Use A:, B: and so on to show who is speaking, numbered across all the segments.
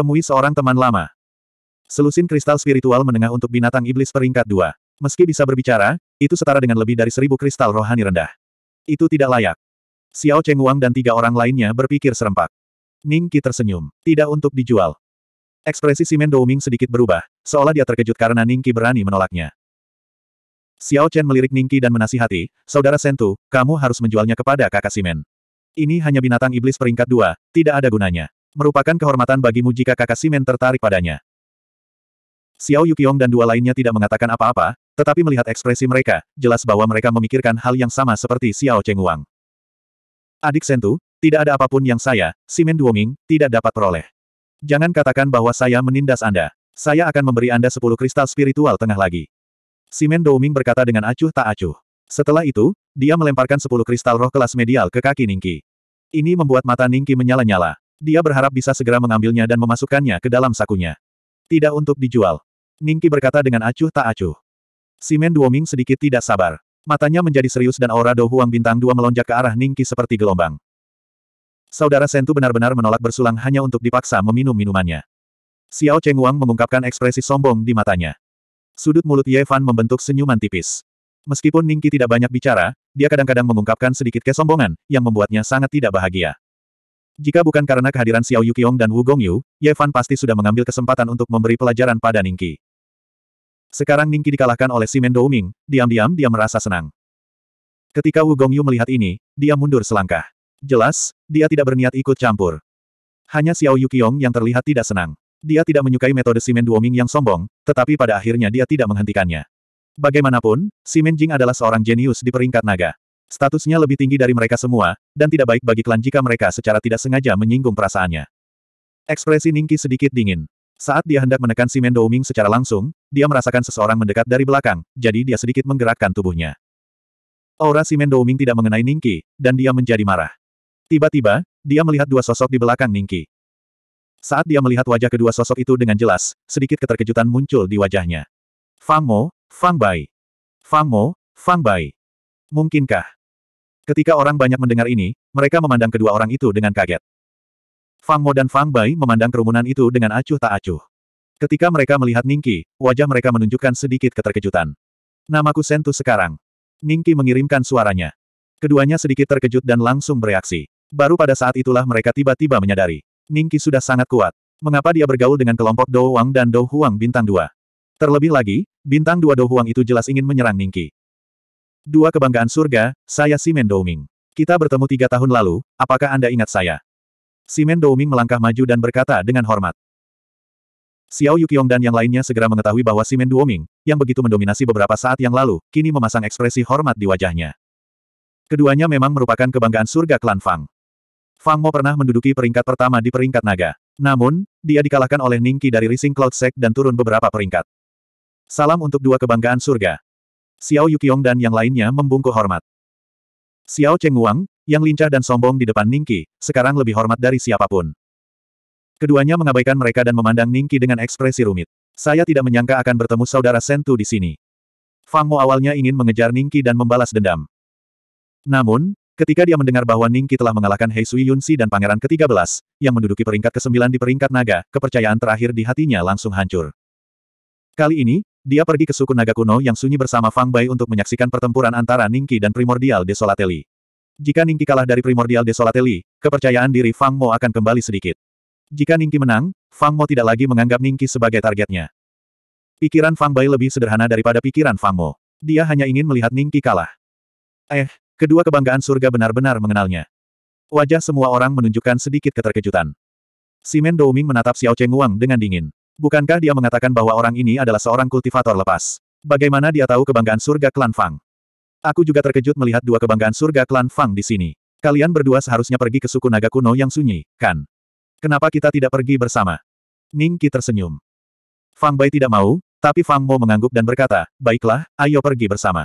A: Temui seorang teman lama. Selusin kristal spiritual menengah untuk binatang iblis peringkat dua. Meski bisa berbicara, itu setara dengan lebih dari seribu kristal rohani rendah. Itu tidak layak. Xiao Cheng Wang dan tiga orang lainnya berpikir serempak. Ning Qi tersenyum. Tidak untuk dijual. Ekspresi Simen Douming sedikit berubah, seolah dia terkejut karena Ning Qi berani menolaknya. Xiao Chen melirik Ning Qi dan menasihati, Saudara Sentu, kamu harus menjualnya kepada kakak Simen. Ini hanya binatang iblis peringkat dua, tidak ada gunanya. Merupakan kehormatan bagimu jika kakak Simen tertarik padanya. Xiao Yukiong dan dua lainnya tidak mengatakan apa-apa, tetapi melihat ekspresi mereka, jelas bahwa mereka memikirkan hal yang sama seperti Xiao Wang. Adik Sentu, tidak ada apapun yang saya, Simen Duoming, tidak dapat peroleh. Jangan katakan bahwa saya menindas Anda. Saya akan memberi Anda sepuluh kristal spiritual tengah lagi. Simen Duoming berkata dengan acuh tak acuh. Setelah itu, dia melemparkan sepuluh kristal roh kelas medial ke kaki Ningki. Ini membuat mata Ningki menyala-nyala. Dia berharap bisa segera mengambilnya dan memasukkannya ke dalam sakunya. Tidak untuk dijual. Ningki berkata dengan acuh tak acuh. Simen Duoming sedikit tidak sabar. Matanya menjadi serius dan aura Dohuang Bintang Dua melonjak ke arah Ningki seperti gelombang. Saudara Sentu benar-benar menolak bersulang hanya untuk dipaksa meminum minumannya. Xiao Wang mengungkapkan ekspresi sombong di matanya. Sudut mulut Ye Fan membentuk senyuman tipis. Meskipun Ningki tidak banyak bicara, dia kadang-kadang mengungkapkan sedikit kesombongan, yang membuatnya sangat tidak bahagia. Jika bukan karena kehadiran Xiao Yukiong dan Wu Gongyu, Ye Fan pasti sudah mengambil kesempatan untuk memberi pelajaran pada Ningqi. Sekarang Ningqi dikalahkan oleh Simen Douming, diam-diam dia merasa senang. Ketika Wu Gongyu melihat ini, dia mundur selangkah. Jelas, dia tidak berniat ikut campur. Hanya Xiao Yukiong yang terlihat tidak senang. Dia tidak menyukai metode Simen Duoming yang sombong, tetapi pada akhirnya dia tidak menghentikannya. Bagaimanapun, Simen Jing adalah seorang jenius di peringkat naga. Statusnya lebih tinggi dari mereka semua, dan tidak baik bagi klan jika mereka secara tidak sengaja menyinggung perasaannya. Ekspresi Ningki sedikit dingin. Saat dia hendak menekan Simen Ming secara langsung, dia merasakan seseorang mendekat dari belakang, jadi dia sedikit menggerakkan tubuhnya. Aura Simen Ming tidak mengenai Ningki, dan dia menjadi marah. Tiba-tiba, dia melihat dua sosok di belakang Ningki. Saat dia melihat wajah kedua sosok itu dengan jelas, sedikit keterkejutan muncul di wajahnya. Fang Mo, Fang Bai. Fang Mo, Fang Bai. Mungkinkah? Ketika orang banyak mendengar ini, mereka memandang kedua orang itu dengan kaget. Fang Mo dan Fang Bai memandang kerumunan itu dengan acuh tak acuh. Ketika mereka melihat Ningki, wajah mereka menunjukkan sedikit keterkejutan. Namaku Sentu sekarang. Ningki mengirimkan suaranya. Keduanya sedikit terkejut dan langsung bereaksi. Baru pada saat itulah mereka tiba-tiba menyadari. Ningki sudah sangat kuat. Mengapa dia bergaul dengan kelompok Dou Wang dan Dou Huang bintang Dua? Terlebih lagi, bintang Dua Dou Huang itu jelas ingin menyerang Ningki. Dua kebanggaan surga, saya Simen Douming. Kita bertemu tiga tahun lalu, apakah Anda ingat saya? Simen Douming melangkah maju dan berkata dengan hormat. Xiao Yuqiong dan yang lainnya segera mengetahui bahwa Simen Douming, yang begitu mendominasi beberapa saat yang lalu, kini memasang ekspresi hormat di wajahnya. Keduanya memang merupakan kebanggaan surga klan Fang. Fang Mo pernah menduduki peringkat pertama di peringkat naga. Namun, dia dikalahkan oleh Ningqi dari Rising Cloud Sect dan turun beberapa peringkat. Salam untuk dua kebanggaan surga. Xiao Yuqiong dan yang lainnya membungkuk hormat. Xiao Chengguang, yang lincah dan sombong di depan Ningqi, sekarang lebih hormat dari siapapun. Keduanya mengabaikan mereka dan memandang Ningqi dengan ekspresi rumit. Saya tidak menyangka akan bertemu saudara Sentu di sini. Fang Mo awalnya ingin mengejar Ningqi dan membalas dendam. Namun, ketika dia mendengar bahwa Ningqi telah mengalahkan Hei Sui Yunsi dan Pangeran ke-13, yang menduduki peringkat ke-9 di peringkat naga, kepercayaan terakhir di hatinya langsung hancur. Kali ini, dia pergi ke suku naga kuno yang sunyi bersama Fang Bai untuk menyaksikan pertempuran antara Ningki dan Primordial Desolateli. Jika Ningki kalah dari Primordial Desolateli, kepercayaan diri Fang Mo akan kembali sedikit. Jika Ningki menang, Fang Mo tidak lagi menganggap Ningki sebagai targetnya. Pikiran Fang Bai lebih sederhana daripada pikiran Fang Mo. Dia hanya ingin melihat Ningki kalah. Eh, kedua kebanggaan surga benar-benar mengenalnya. Wajah semua orang menunjukkan sedikit keterkejutan. Simen Douming menatap Xiao Cheng Wang dengan dingin. Bukankah dia mengatakan bahwa orang ini adalah seorang kultivator lepas? Bagaimana dia tahu kebanggaan surga klan Fang? Aku juga terkejut melihat dua kebanggaan surga klan Fang di sini. Kalian berdua seharusnya pergi ke suku naga kuno yang sunyi, kan? Kenapa kita tidak pergi bersama? Ning Qi tersenyum. Fang Bai tidak mau, tapi Fang Mo mengangguk dan berkata, baiklah, ayo pergi bersama.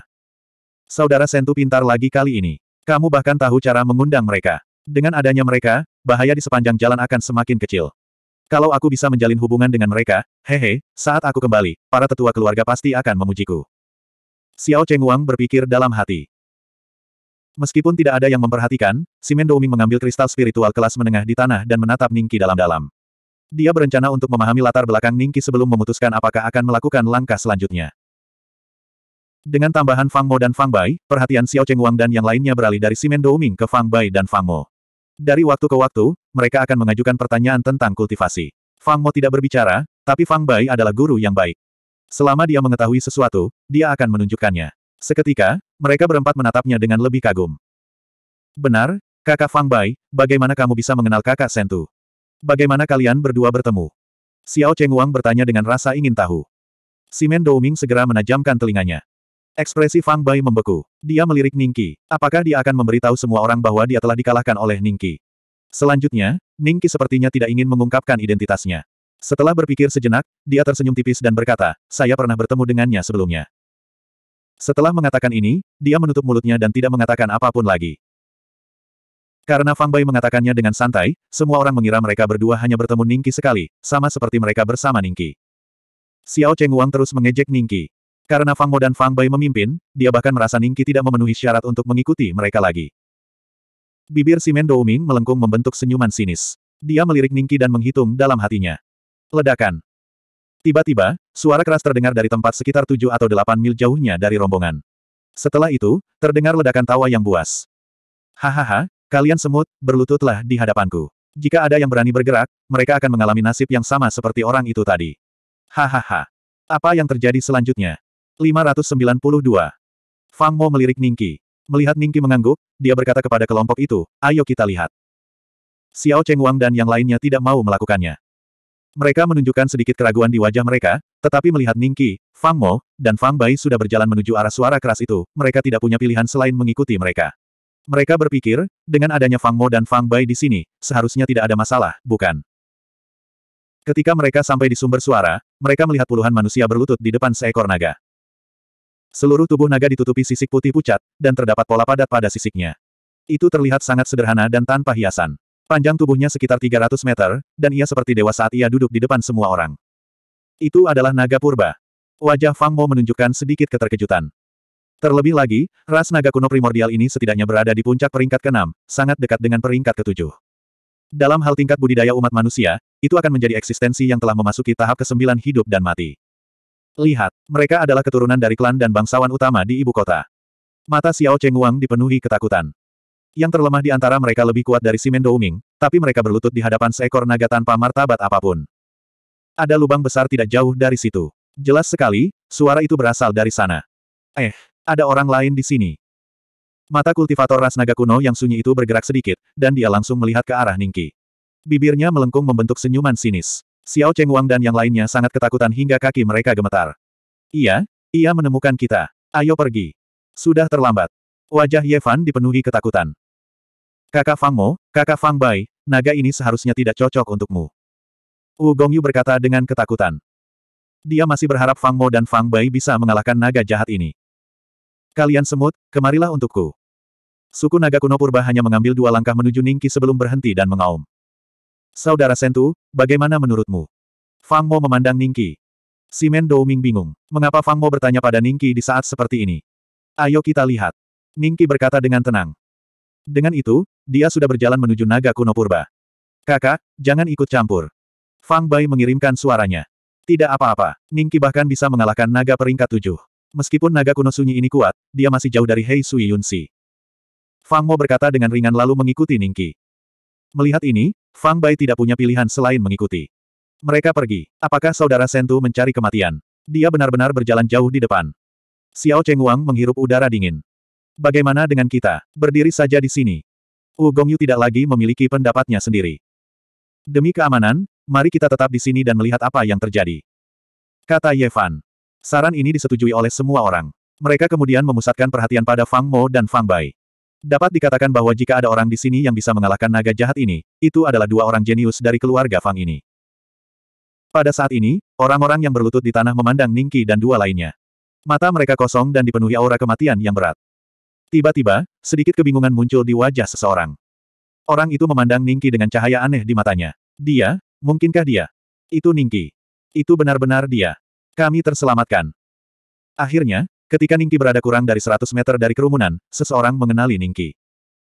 A: Saudara Sentu pintar lagi kali ini. Kamu bahkan tahu cara mengundang mereka. Dengan adanya mereka, bahaya di sepanjang jalan akan semakin kecil. Kalau aku bisa menjalin hubungan dengan mereka, hehe, saat aku kembali, para tetua keluarga pasti akan memujiku. Xiao Cheng Wang berpikir dalam hati. Meskipun tidak ada yang memperhatikan, Simen Douming mengambil kristal spiritual kelas menengah di tanah dan menatap Ningki dalam-dalam. Dia berencana untuk memahami latar belakang Ningki sebelum memutuskan apakah akan melakukan langkah selanjutnya. Dengan tambahan Fang Mo dan Fang Bai, perhatian Xiao Cheng Wang dan yang lainnya beralih dari Simen Douming ke Fang Bai dan Fang Mo. Dari waktu ke waktu, mereka akan mengajukan pertanyaan tentang kultivasi. Fang Mo tidak berbicara, tapi Fang Bai adalah guru yang baik. Selama dia mengetahui sesuatu, dia akan menunjukkannya. Seketika, mereka berempat menatapnya dengan lebih kagum. Benar, kakak Fang Bai, bagaimana kamu bisa mengenal kakak Sentu? Bagaimana kalian berdua bertemu? Xiao Cheng Wang bertanya dengan rasa ingin tahu. Simen Douming segera menajamkan telinganya. Ekspresi Fang Bai membeku. Dia melirik Ningki. Apakah dia akan memberitahu semua orang bahwa dia telah dikalahkan oleh Ningki? Selanjutnya, Ningki sepertinya tidak ingin mengungkapkan identitasnya. Setelah berpikir sejenak, dia tersenyum tipis dan berkata, saya pernah bertemu dengannya sebelumnya. Setelah mengatakan ini, dia menutup mulutnya dan tidak mengatakan apapun lagi. Karena Fang Bai mengatakannya dengan santai, semua orang mengira mereka berdua hanya bertemu Ningki sekali, sama seperti mereka bersama Ningki. Xiao Cheng Wang terus mengejek Ningki. Karena Fang Mo dan Fang Bai memimpin, dia bahkan merasa Ningki tidak memenuhi syarat untuk mengikuti mereka lagi. Bibir Simen Douming melengkung membentuk senyuman sinis. Dia melirik Ningki dan menghitung dalam hatinya. Ledakan. Tiba-tiba, suara keras terdengar dari tempat sekitar tujuh atau delapan mil jauhnya dari rombongan. Setelah itu, terdengar ledakan tawa yang buas. Hahaha, kalian semut, berlututlah di hadapanku. Jika ada yang berani bergerak, mereka akan mengalami nasib yang sama seperti orang itu tadi. Hahaha. Apa yang terjadi selanjutnya? 592. Fang Mo melirik Ningki. Melihat Ningki mengangguk, dia berkata kepada kelompok itu, ayo kita lihat. Xiao Cheng Wang dan yang lainnya tidak mau melakukannya. Mereka menunjukkan sedikit keraguan di wajah mereka, tetapi melihat Ningki, Fang Mo, dan Fang Bai sudah berjalan menuju arah suara keras itu, mereka tidak punya pilihan selain mengikuti mereka. Mereka berpikir, dengan adanya Fang Mo dan Fang Bai di sini, seharusnya tidak ada masalah, bukan? Ketika mereka sampai di sumber suara, mereka melihat puluhan manusia berlutut di depan seekor naga. Seluruh tubuh naga ditutupi sisik putih pucat, dan terdapat pola padat pada sisiknya. Itu terlihat sangat sederhana dan tanpa hiasan. Panjang tubuhnya sekitar 300 meter, dan ia seperti dewa saat ia duduk di depan semua orang. Itu adalah naga purba. Wajah Fang Mo menunjukkan sedikit keterkejutan. Terlebih lagi, ras naga kuno primordial ini setidaknya berada di puncak peringkat ke-6, sangat dekat dengan peringkat ke-7. Dalam hal tingkat budidaya umat manusia, itu akan menjadi eksistensi yang telah memasuki tahap ke-9 hidup dan mati. Lihat, mereka adalah keturunan dari klan dan bangsawan utama di ibu kota. Mata Xiao Cheng Wang dipenuhi ketakutan. Yang terlemah di antara mereka lebih kuat dari Simen Douming, tapi mereka berlutut di hadapan seekor naga tanpa martabat apapun. Ada lubang besar tidak jauh dari situ. Jelas sekali, suara itu berasal dari sana. Eh, ada orang lain di sini. Mata kultivator ras naga kuno yang sunyi itu bergerak sedikit, dan dia langsung melihat ke arah Ningki. Bibirnya melengkung membentuk senyuman sinis. Xiao Cheng Wang dan yang lainnya sangat ketakutan hingga kaki mereka gemetar. Iya, ia menemukan kita. Ayo pergi. Sudah terlambat. Wajah Ye Fan dipenuhi ketakutan. Kakak Fang Mo, kakak Fang Bai, naga ini seharusnya tidak cocok untukmu. Wu Gongyu berkata dengan ketakutan. Dia masih berharap Fang Mo dan Fang Bai bisa mengalahkan naga jahat ini. Kalian semut, kemarilah untukku. Suku naga kuno purba hanya mengambil dua langkah menuju Ningki sebelum berhenti dan mengaum. Saudara Sentu, bagaimana menurutmu? Fang Mo memandang Ningki. Simen Douming bingung. Mengapa Fang Mo bertanya pada Ningki di saat seperti ini? Ayo kita lihat. Ningki berkata dengan tenang. Dengan itu, dia sudah berjalan menuju naga kuno purba. Kakak, jangan ikut campur. Fang Bai mengirimkan suaranya. Tidak apa-apa, Ningki bahkan bisa mengalahkan naga peringkat tujuh. Meskipun naga kuno sunyi ini kuat, dia masih jauh dari Hei Sui Yunsi. Fang Mo berkata dengan ringan lalu mengikuti Ningki. Melihat ini, Fang Bai tidak punya pilihan selain mengikuti. Mereka pergi. Apakah saudara Sentu mencari kematian? Dia benar-benar berjalan jauh di depan. Xiao Cheng Wang menghirup udara dingin. Bagaimana dengan kita? Berdiri saja di sini. Wu Gongyu tidak lagi memiliki pendapatnya sendiri. Demi keamanan, mari kita tetap di sini dan melihat apa yang terjadi. Kata Ye Fan. Saran ini disetujui oleh semua orang. Mereka kemudian memusatkan perhatian pada Fang Mo dan Fang Bai. Dapat dikatakan bahwa jika ada orang di sini yang bisa mengalahkan naga jahat ini, itu adalah dua orang jenius dari keluarga Fang ini. Pada saat ini, orang-orang yang berlutut di tanah memandang Ningki dan dua lainnya. Mata mereka kosong dan dipenuhi aura kematian yang berat. Tiba-tiba, sedikit kebingungan muncul di wajah seseorang. Orang itu memandang Ningki dengan cahaya aneh di matanya. Dia? Mungkinkah dia? Itu Ningki. Itu benar-benar dia. Kami terselamatkan. Akhirnya, Ketika Ningki berada kurang dari 100 meter dari kerumunan, seseorang mengenali Ningki.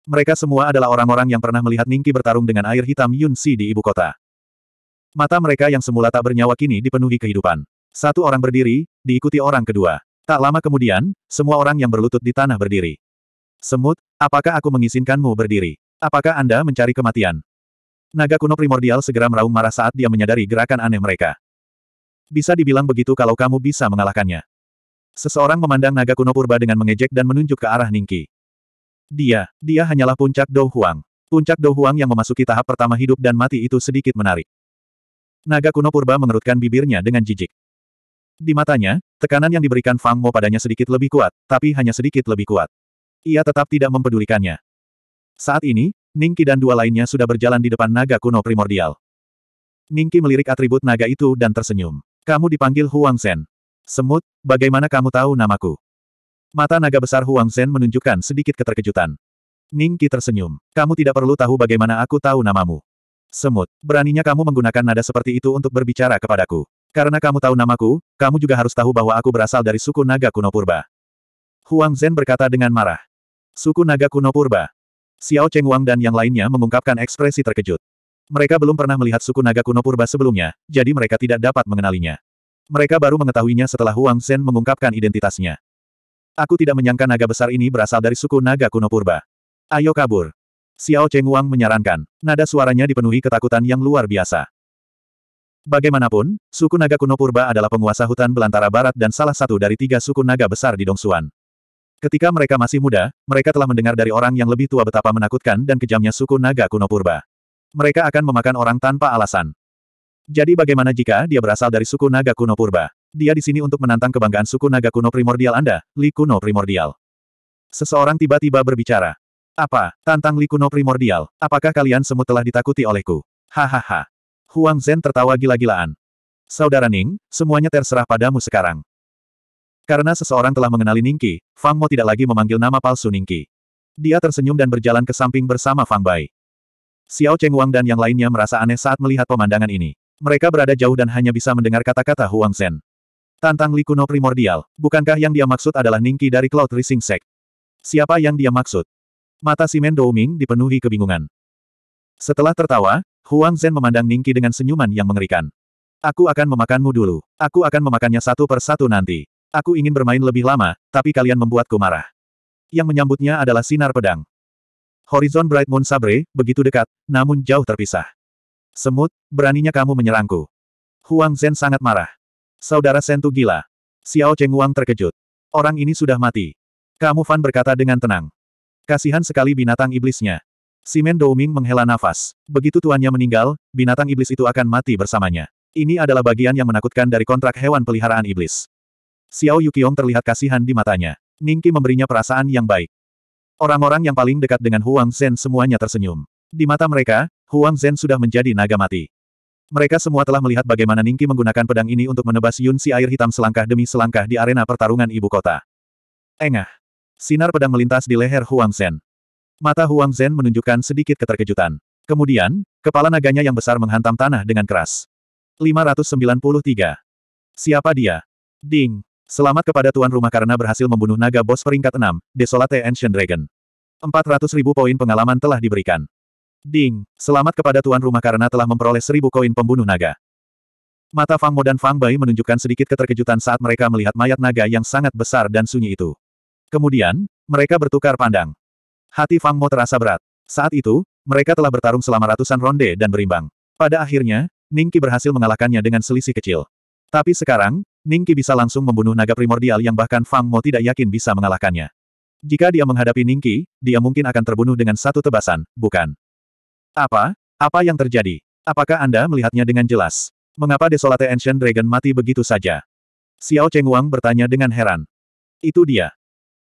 A: Mereka semua adalah orang-orang yang pernah melihat Ningki bertarung dengan air hitam Yunsi di ibu kota. Mata mereka yang semula tak bernyawa kini dipenuhi kehidupan. Satu orang berdiri, diikuti orang kedua. Tak lama kemudian, semua orang yang berlutut di tanah berdiri. Semut, apakah aku mengizinkanmu berdiri? Apakah Anda mencari kematian? Naga kuno primordial segera meraung marah saat dia menyadari gerakan aneh mereka. Bisa dibilang begitu kalau kamu bisa mengalahkannya. Seseorang memandang naga kuno purba dengan mengejek dan menunjuk ke arah Ningki. Dia, dia hanyalah puncak Dou Huang. Puncak Dou Huang yang memasuki tahap pertama hidup dan mati itu sedikit menarik. Naga kuno purba mengerutkan bibirnya dengan jijik. Di matanya, tekanan yang diberikan Fang Mo padanya sedikit lebih kuat, tapi hanya sedikit lebih kuat. Ia tetap tidak mempedulikannya. Saat ini, Ningki dan dua lainnya sudah berjalan di depan naga kuno primordial. Ningki melirik atribut naga itu dan tersenyum. Kamu dipanggil Huang Sen. Semut, bagaimana kamu tahu namaku? Mata naga besar Huang Zhen menunjukkan sedikit keterkejutan. Ning Qi tersenyum. Kamu tidak perlu tahu bagaimana aku tahu namamu. Semut, beraninya kamu menggunakan nada seperti itu untuk berbicara kepadaku. Karena kamu tahu namaku, kamu juga harus tahu bahwa aku berasal dari suku naga kuno purba. Huang Zhen berkata dengan marah. Suku naga kuno purba. Xiao Cheng Wang dan yang lainnya mengungkapkan ekspresi terkejut. Mereka belum pernah melihat suku naga kuno purba sebelumnya, jadi mereka tidak dapat mengenalinya. Mereka baru mengetahuinya setelah Huang Zhen mengungkapkan identitasnya. Aku tidak menyangka naga besar ini berasal dari suku naga kuno purba. Ayo kabur. Xiao Cheng Wang menyarankan. Nada suaranya dipenuhi ketakutan yang luar biasa. Bagaimanapun, suku naga kuno purba adalah penguasa hutan belantara barat dan salah satu dari tiga suku naga besar di Dongsuan. Ketika mereka masih muda, mereka telah mendengar dari orang yang lebih tua betapa menakutkan dan kejamnya suku naga kuno purba. Mereka akan memakan orang tanpa alasan. Jadi bagaimana jika dia berasal dari suku naga kuno purba? Dia di sini untuk menantang kebanggaan suku naga kuno primordial Anda, Li Kuno Primordial. Seseorang tiba-tiba berbicara. Apa, tantang Li Kuno Primordial, apakah kalian semua telah ditakuti olehku? Hahaha. Huang Zhen tertawa gila-gilaan. Saudara Ning, semuanya terserah padamu sekarang. Karena seseorang telah mengenali Ningki, Fang Mo tidak lagi memanggil nama palsu Ningki. Dia tersenyum dan berjalan ke samping bersama Fang Bai. Xiao Cheng Wang dan yang lainnya merasa aneh saat melihat pemandangan ini. Mereka berada jauh dan hanya bisa mendengar kata-kata Huang Zhen. Tantang Li Kuno primordial, bukankah yang dia maksud adalah Ningki dari Cloud Rising Sect? Siapa yang dia maksud? Mata Simen Douming dipenuhi kebingungan. Setelah tertawa, Huang Zhen memandang Ningki dengan senyuman yang mengerikan. Aku akan memakanmu dulu. Aku akan memakannya satu persatu nanti. Aku ingin bermain lebih lama, tapi kalian membuatku marah. Yang menyambutnya adalah sinar pedang. Horizon Bright Moon Sabre, begitu dekat, namun jauh terpisah. Semut, beraninya kamu menyerangku. Huang Zhen sangat marah. Saudara Sentu gila. Xiao Cheng Wang terkejut. Orang ini sudah mati. Kamu Fan berkata dengan tenang. Kasihan sekali binatang iblisnya. Simen Douming menghela nafas. Begitu tuannya meninggal, binatang iblis itu akan mati bersamanya. Ini adalah bagian yang menakutkan dari kontrak hewan peliharaan iblis. Xiao Yukiong terlihat kasihan di matanya. Ningki memberinya perasaan yang baik. Orang-orang yang paling dekat dengan Huang Zhen semuanya tersenyum. Di mata mereka, Huang Zhen sudah menjadi naga mati. Mereka semua telah melihat bagaimana Ningki menggunakan pedang ini untuk menebas Yun Si air hitam selangkah demi selangkah di arena pertarungan ibu kota. Engah. Sinar pedang melintas di leher Huang Zhen. Mata Huang Zhen menunjukkan sedikit keterkejutan. Kemudian, kepala naganya yang besar menghantam tanah dengan keras. 593. Siapa dia? Ding. Selamat kepada tuan rumah karena berhasil membunuh naga bos peringkat 6, Desolate Ancient Dragon. 400 ribu poin pengalaman telah diberikan. Ding, selamat kepada tuan rumah karena telah memperoleh seribu koin pembunuh naga. Mata Fang Mo dan Fang Bai menunjukkan sedikit keterkejutan saat mereka melihat mayat naga yang sangat besar dan sunyi itu. Kemudian, mereka bertukar pandang. Hati Fang Mo terasa berat. Saat itu, mereka telah bertarung selama ratusan ronde dan berimbang. Pada akhirnya, Ning Ningki berhasil mengalahkannya dengan selisih kecil. Tapi sekarang, Ning Ningki bisa langsung membunuh naga primordial yang bahkan Fang Mo tidak yakin bisa mengalahkannya. Jika dia menghadapi Ning Ningki, dia mungkin akan terbunuh dengan satu tebasan, bukan? Apa? Apa yang terjadi? Apakah Anda melihatnya dengan jelas? Mengapa Desolate Ancient Dragon mati begitu saja? Xiao Cheng Wang bertanya dengan heran. Itu dia.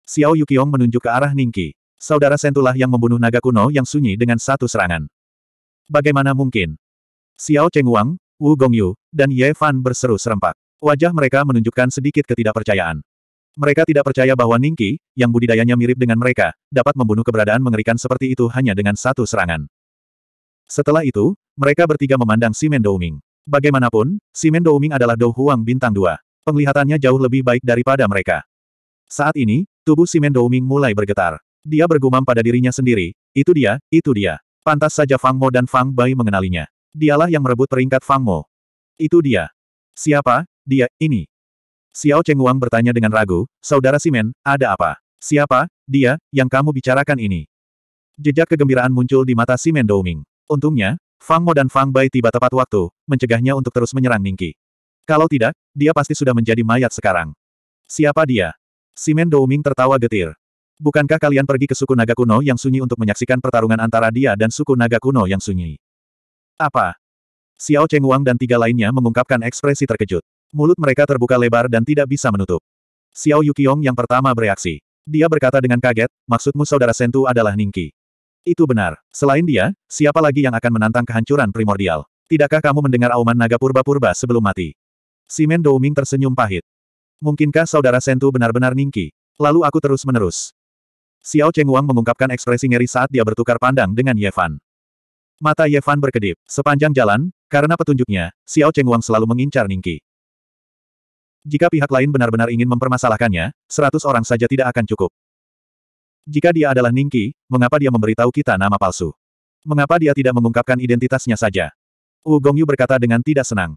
A: Xiao Yuqiong menunjuk ke arah Ningqi. Saudara Sentulah yang membunuh naga kuno yang sunyi dengan satu serangan. Bagaimana mungkin? Xiao Cheng Wang, Wu Gongyu, dan Ye Fan berseru serempak. Wajah mereka menunjukkan sedikit ketidakpercayaan. Mereka tidak percaya bahwa Ningqi, yang budidayanya mirip dengan mereka, dapat membunuh keberadaan mengerikan seperti itu hanya dengan satu serangan. Setelah itu, mereka bertiga memandang Simen Douming. Bagaimanapun, Simen Douming adalah Dou Huang bintang dua. Penglihatannya jauh lebih baik daripada mereka. Saat ini, tubuh Simen Douming mulai bergetar. Dia bergumam pada dirinya sendiri, itu dia, itu dia. Pantas saja Fang Mo dan Fang Bai mengenalinya. Dialah yang merebut peringkat Fang Mo. Itu dia. Siapa? Dia, ini. Xiao Cheng Wang bertanya dengan ragu, Saudara Simen, ada apa? Siapa, dia, yang kamu bicarakan ini? Jejak kegembiraan muncul di mata Simen Douming. Untungnya, Fang Mo dan Fang Bai tiba tepat waktu, mencegahnya untuk terus menyerang Ningki. Kalau tidak, dia pasti sudah menjadi mayat sekarang. Siapa dia? Simen Douming tertawa getir. Bukankah kalian pergi ke suku naga kuno yang sunyi untuk menyaksikan pertarungan antara dia dan suku naga kuno yang sunyi? Apa? Xiao Cheng Wang dan tiga lainnya mengungkapkan ekspresi terkejut. Mulut mereka terbuka lebar dan tidak bisa menutup. Xiao Yukiong yang pertama bereaksi. Dia berkata dengan kaget, maksudmu saudara Sentu adalah Ningki. Itu benar. Selain dia, siapa lagi yang akan menantang kehancuran primordial? Tidakkah kamu mendengar auman naga purba-purba sebelum mati? Simen Douming tersenyum pahit. Mungkinkah saudara Sentu benar-benar ningki? Lalu aku terus-menerus. Xiao Wang mengungkapkan ekspresi ngeri saat dia bertukar pandang dengan Ye Fan. Mata Ye Fan berkedip. Sepanjang jalan, karena petunjuknya, Xiao Wang selalu mengincar Ningki. Jika pihak lain benar-benar ingin mempermasalahkannya, seratus orang saja tidak akan cukup. Jika dia adalah Ningki, mengapa dia memberitahu kita nama palsu? Mengapa dia tidak mengungkapkan identitasnya saja? Wu Gongyu berkata dengan tidak senang.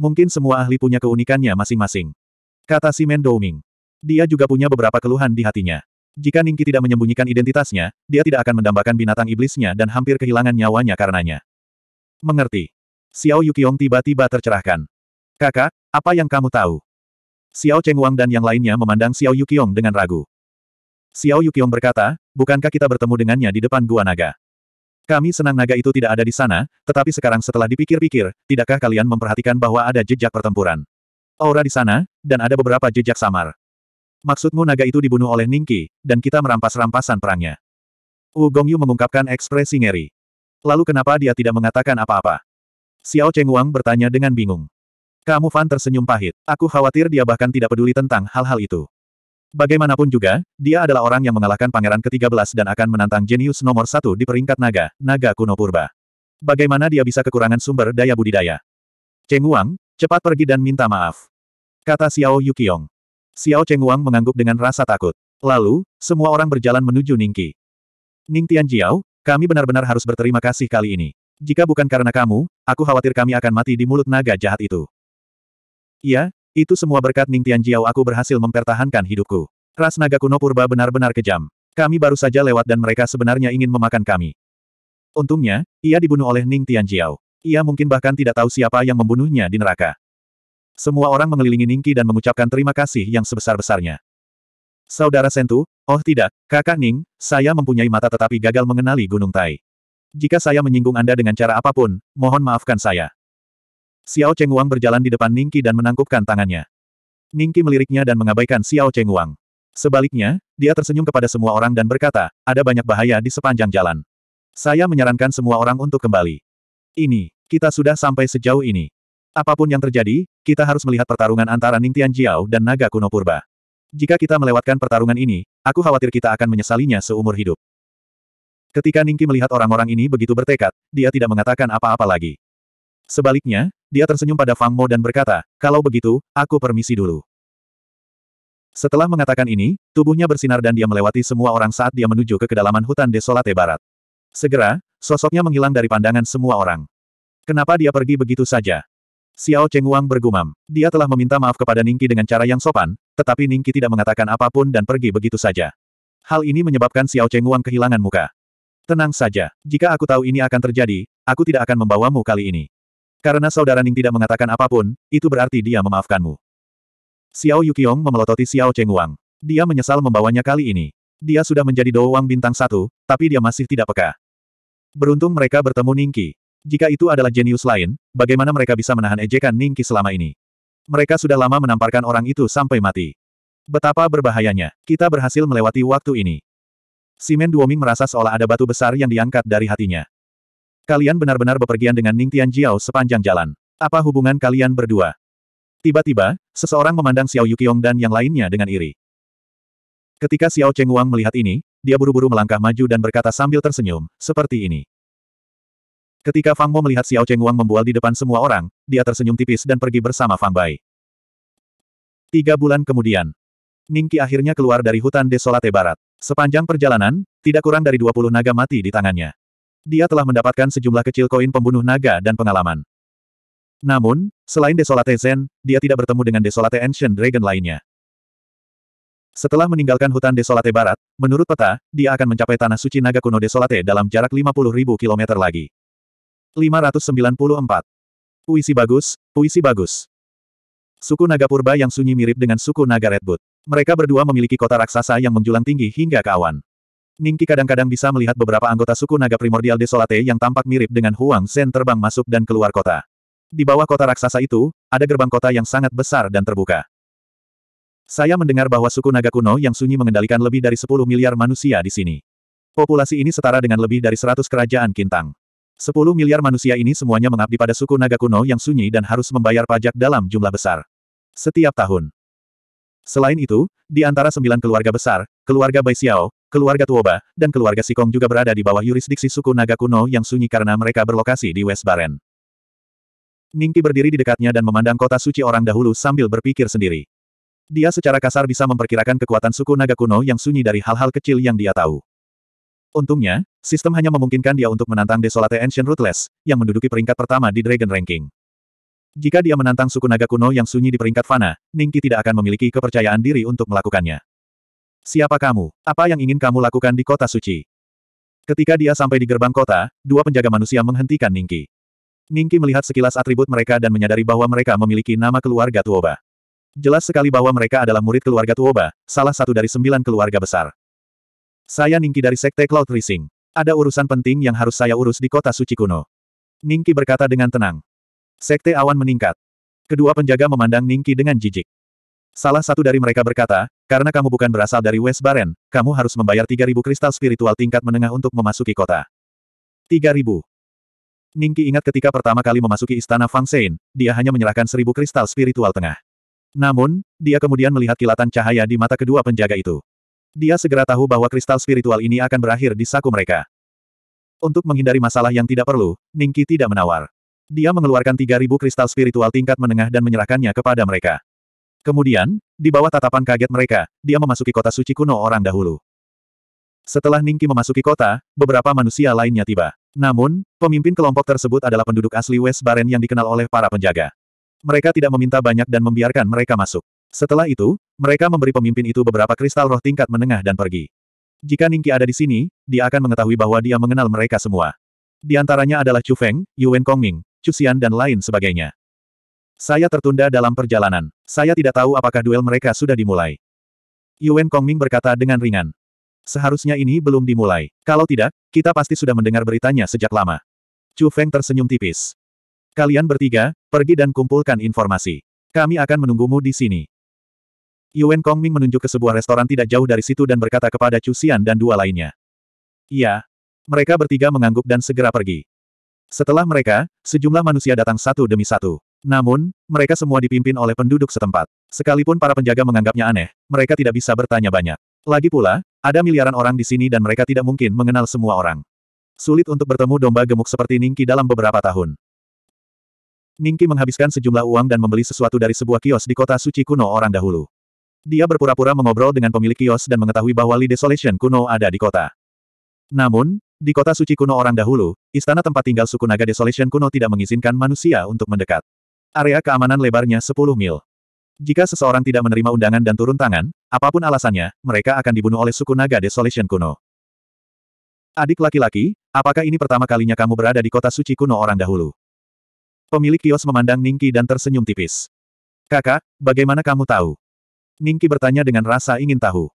A: Mungkin semua ahli punya keunikannya masing-masing. Kata Si Men Douming. Dia juga punya beberapa keluhan di hatinya. Jika Ningki tidak menyembunyikan identitasnya, dia tidak akan mendambakan binatang iblisnya dan hampir kehilangan nyawanya karenanya. Mengerti. Xiao Yukiong tiba-tiba tercerahkan. Kakak, apa yang kamu tahu? Xiao Cheng Wang dan yang lainnya memandang Xiao Yukiong dengan ragu. Xiao Yukiong berkata, bukankah kita bertemu dengannya di depan Gua Naga? Kami senang naga itu tidak ada di sana, tetapi sekarang setelah dipikir-pikir, tidakkah kalian memperhatikan bahwa ada jejak pertempuran? Aura di sana, dan ada beberapa jejak samar. Maksudmu naga itu dibunuh oleh Ningki, dan kita merampas-rampasan perangnya. Wu Gongyu mengungkapkan ekspresi ngeri. Lalu kenapa dia tidak mengatakan apa-apa? Xiao Cheng Wang bertanya dengan bingung. Kamu Fan tersenyum pahit. Aku khawatir dia bahkan tidak peduli tentang hal-hal itu. Bagaimanapun juga, dia adalah orang yang mengalahkan pangeran ke-13 dan akan menantang jenius nomor satu di peringkat naga, naga kuno purba. Bagaimana dia bisa kekurangan sumber daya budidaya? Cheng Wang, cepat pergi dan minta maaf. Kata Xiao Yukiong. Xiao Cheng Wang mengangguk dengan rasa takut. Lalu, semua orang berjalan menuju Ningqi. Ning Tianjiao, kami benar-benar harus berterima kasih kali ini. Jika bukan karena kamu, aku khawatir kami akan mati di mulut naga jahat itu. Iya, itu semua berkat Ning Tianjiao aku berhasil mempertahankan hidupku. Ras naga kuno purba benar-benar kejam. Kami baru saja lewat dan mereka sebenarnya ingin memakan kami. Untungnya, ia dibunuh oleh Ning Tianjiao. Ia mungkin bahkan tidak tahu siapa yang membunuhnya di neraka. Semua orang mengelilingi Ningki dan mengucapkan terima kasih yang sebesar-besarnya. Saudara Sentu, oh tidak, kakak Ning, saya mempunyai mata tetapi gagal mengenali Gunung Tai. Jika saya menyinggung Anda dengan cara apapun, mohon maafkan saya. Xiao Wang berjalan di depan Ningki dan menangkupkan tangannya. Ningki meliriknya dan mengabaikan Xiao Wang. Sebaliknya, dia tersenyum kepada semua orang dan berkata, ada banyak bahaya di sepanjang jalan. Saya menyarankan semua orang untuk kembali. Ini, kita sudah sampai sejauh ini. Apapun yang terjadi, kita harus melihat pertarungan antara Ning Tianjiao dan naga kuno purba. Jika kita melewatkan pertarungan ini, aku khawatir kita akan menyesalinya seumur hidup. Ketika Ningki melihat orang-orang ini begitu bertekad, dia tidak mengatakan apa-apa lagi. Sebaliknya, dia tersenyum pada Fang Mo dan berkata, kalau begitu, aku permisi dulu. Setelah mengatakan ini, tubuhnya bersinar dan dia melewati semua orang saat dia menuju ke kedalaman hutan Desolate Barat. Segera, sosoknya menghilang dari pandangan semua orang. Kenapa dia pergi begitu saja? Xiao Cheng Wang bergumam. Dia telah meminta maaf kepada Ningki dengan cara yang sopan, tetapi Ningki tidak mengatakan apapun dan pergi begitu saja. Hal ini menyebabkan Xiao Cheng Wang kehilangan muka. Tenang saja, jika aku tahu ini akan terjadi, aku tidak akan membawamu kali ini. Karena saudara Ning tidak mengatakan apapun, itu berarti dia memaafkanmu. Xiao Yukiong memelototi Xiao Wang. Dia menyesal membawanya kali ini. Dia sudah menjadi Douwang bintang satu, tapi dia masih tidak peka. Beruntung mereka bertemu Ningki. Jika itu adalah jenius lain, bagaimana mereka bisa menahan ejekan Ningki selama ini? Mereka sudah lama menamparkan orang itu sampai mati. Betapa berbahayanya, kita berhasil melewati waktu ini. Simen Duoming merasa seolah ada batu besar yang diangkat dari hatinya. Kalian benar-benar bepergian dengan Ning Tian Jiao sepanjang jalan. Apa hubungan kalian berdua? Tiba-tiba, seseorang memandang Xiao Yuqiong dan yang lainnya dengan iri. Ketika Xiao Wang melihat ini, dia buru-buru melangkah maju dan berkata sambil tersenyum, seperti ini. Ketika Fang Mo melihat Xiao Wang membual di depan semua orang, dia tersenyum tipis dan pergi bersama Fang Bai. Tiga bulan kemudian, Ning Qi akhirnya keluar dari hutan Desolate Barat. Sepanjang perjalanan, tidak kurang dari 20 naga mati di tangannya. Dia telah mendapatkan sejumlah kecil koin pembunuh naga dan pengalaman. Namun, selain Desolate Zen, dia tidak bertemu dengan Desolate Ancient Dragon lainnya. Setelah meninggalkan hutan Desolate Barat, menurut peta, dia akan mencapai tanah suci naga kuno Desolate dalam jarak 50.000 km lagi. 594. Puisi bagus, puisi bagus. Suku naga purba yang sunyi mirip dengan suku naga Redwood. Mereka berdua memiliki kota raksasa yang menjulang tinggi hingga ke awan. Ningki kadang-kadang bisa melihat beberapa anggota suku naga primordial Desolate yang tampak mirip dengan Huang Zhen terbang masuk dan keluar kota. Di bawah kota raksasa itu, ada gerbang kota yang sangat besar dan terbuka. Saya mendengar bahwa suku naga kuno yang sunyi mengendalikan lebih dari 10 miliar manusia di sini. Populasi ini setara dengan lebih dari 100 kerajaan Kintang. 10 miliar manusia ini semuanya mengabdi pada suku naga kuno yang sunyi dan harus membayar pajak dalam jumlah besar. Setiap tahun. Selain itu, di antara sembilan keluarga besar, keluarga Bai Xiao, keluarga Tuoba, dan keluarga Sikong juga berada di bawah yurisdiksi suku naga kuno yang sunyi karena mereka berlokasi di West Baren. Ningki berdiri di dekatnya dan memandang kota suci orang dahulu sambil berpikir sendiri. Dia secara kasar bisa memperkirakan kekuatan suku naga kuno yang sunyi dari hal-hal kecil yang dia tahu. Untungnya, sistem hanya memungkinkan dia untuk menantang Desolate Ancient Ruthless, yang menduduki peringkat pertama di Dragon Ranking. Jika dia menantang suku naga kuno yang sunyi di peringkat fana, Ningki tidak akan memiliki kepercayaan diri untuk melakukannya. Siapa kamu? Apa yang ingin kamu lakukan di kota suci? Ketika dia sampai di gerbang kota, dua penjaga manusia menghentikan Ningki. Ningki melihat sekilas atribut mereka dan menyadari bahwa mereka memiliki nama keluarga Tuoba. Jelas sekali bahwa mereka adalah murid keluarga Tuoba, salah satu dari sembilan keluarga besar. Saya Ningki dari Sekte Cloud Rising. Ada urusan penting yang harus saya urus di kota suci kuno. Ningki berkata dengan tenang. Sekte awan meningkat. Kedua penjaga memandang Ningki dengan jijik. Salah satu dari mereka berkata, karena kamu bukan berasal dari West Baren, kamu harus membayar 3.000 kristal spiritual tingkat menengah untuk memasuki kota. 3.000. Ningki ingat ketika pertama kali memasuki istana Fang Sein, dia hanya menyerahkan 1.000 kristal spiritual tengah. Namun, dia kemudian melihat kilatan cahaya di mata kedua penjaga itu. Dia segera tahu bahwa kristal spiritual ini akan berakhir di saku mereka. Untuk menghindari masalah yang tidak perlu, Ningki tidak menawar. Dia mengeluarkan 3.000 kristal spiritual tingkat menengah dan menyerahkannya kepada mereka. Kemudian, di bawah tatapan kaget mereka, dia memasuki kota suci kuno orang dahulu. Setelah Ningki memasuki kota, beberapa manusia lainnya tiba. Namun, pemimpin kelompok tersebut adalah penduduk asli West Baren yang dikenal oleh para penjaga. Mereka tidak meminta banyak dan membiarkan mereka masuk. Setelah itu, mereka memberi pemimpin itu beberapa kristal roh tingkat menengah dan pergi. Jika Ningki ada di sini, dia akan mengetahui bahwa dia mengenal mereka semua. Di antaranya adalah Chu Feng, Yuan Kongming, Chu Xian dan lain sebagainya. Saya tertunda dalam perjalanan. Saya tidak tahu apakah duel mereka sudah dimulai. Yuan Kongming berkata dengan ringan. Seharusnya ini belum dimulai. Kalau tidak, kita pasti sudah mendengar beritanya sejak lama. Chu Feng tersenyum tipis. Kalian bertiga, pergi dan kumpulkan informasi. Kami akan menunggumu di sini. Yuan Kongming menunjuk ke sebuah restoran tidak jauh dari situ dan berkata kepada Chu Xian dan dua lainnya. Iya. Mereka bertiga mengangguk dan segera pergi. Setelah mereka, sejumlah manusia datang satu demi satu. Namun, mereka semua dipimpin oleh penduduk setempat. Sekalipun para penjaga menganggapnya aneh, mereka tidak bisa bertanya banyak. Lagi pula, ada miliaran orang di sini dan mereka tidak mungkin mengenal semua orang. Sulit untuk bertemu domba gemuk seperti Ningki dalam beberapa tahun. Ningki menghabiskan sejumlah uang dan membeli sesuatu dari sebuah kios di kota suci kuno orang dahulu. Dia berpura-pura mengobrol dengan pemilik kios dan mengetahui bahwa Li Desolation kuno ada di kota. Namun, di kota suci kuno orang dahulu, istana tempat tinggal suku naga Desolation kuno tidak mengizinkan manusia untuk mendekat. Area keamanan lebarnya 10 mil. Jika seseorang tidak menerima undangan dan turun tangan, apapun alasannya, mereka akan dibunuh oleh suku naga Desolation kuno. Adik laki-laki, apakah ini pertama kalinya kamu berada di kota suci kuno orang dahulu? Pemilik kios memandang Ningki dan tersenyum tipis. Kakak, bagaimana kamu tahu? Ningki bertanya dengan rasa ingin tahu.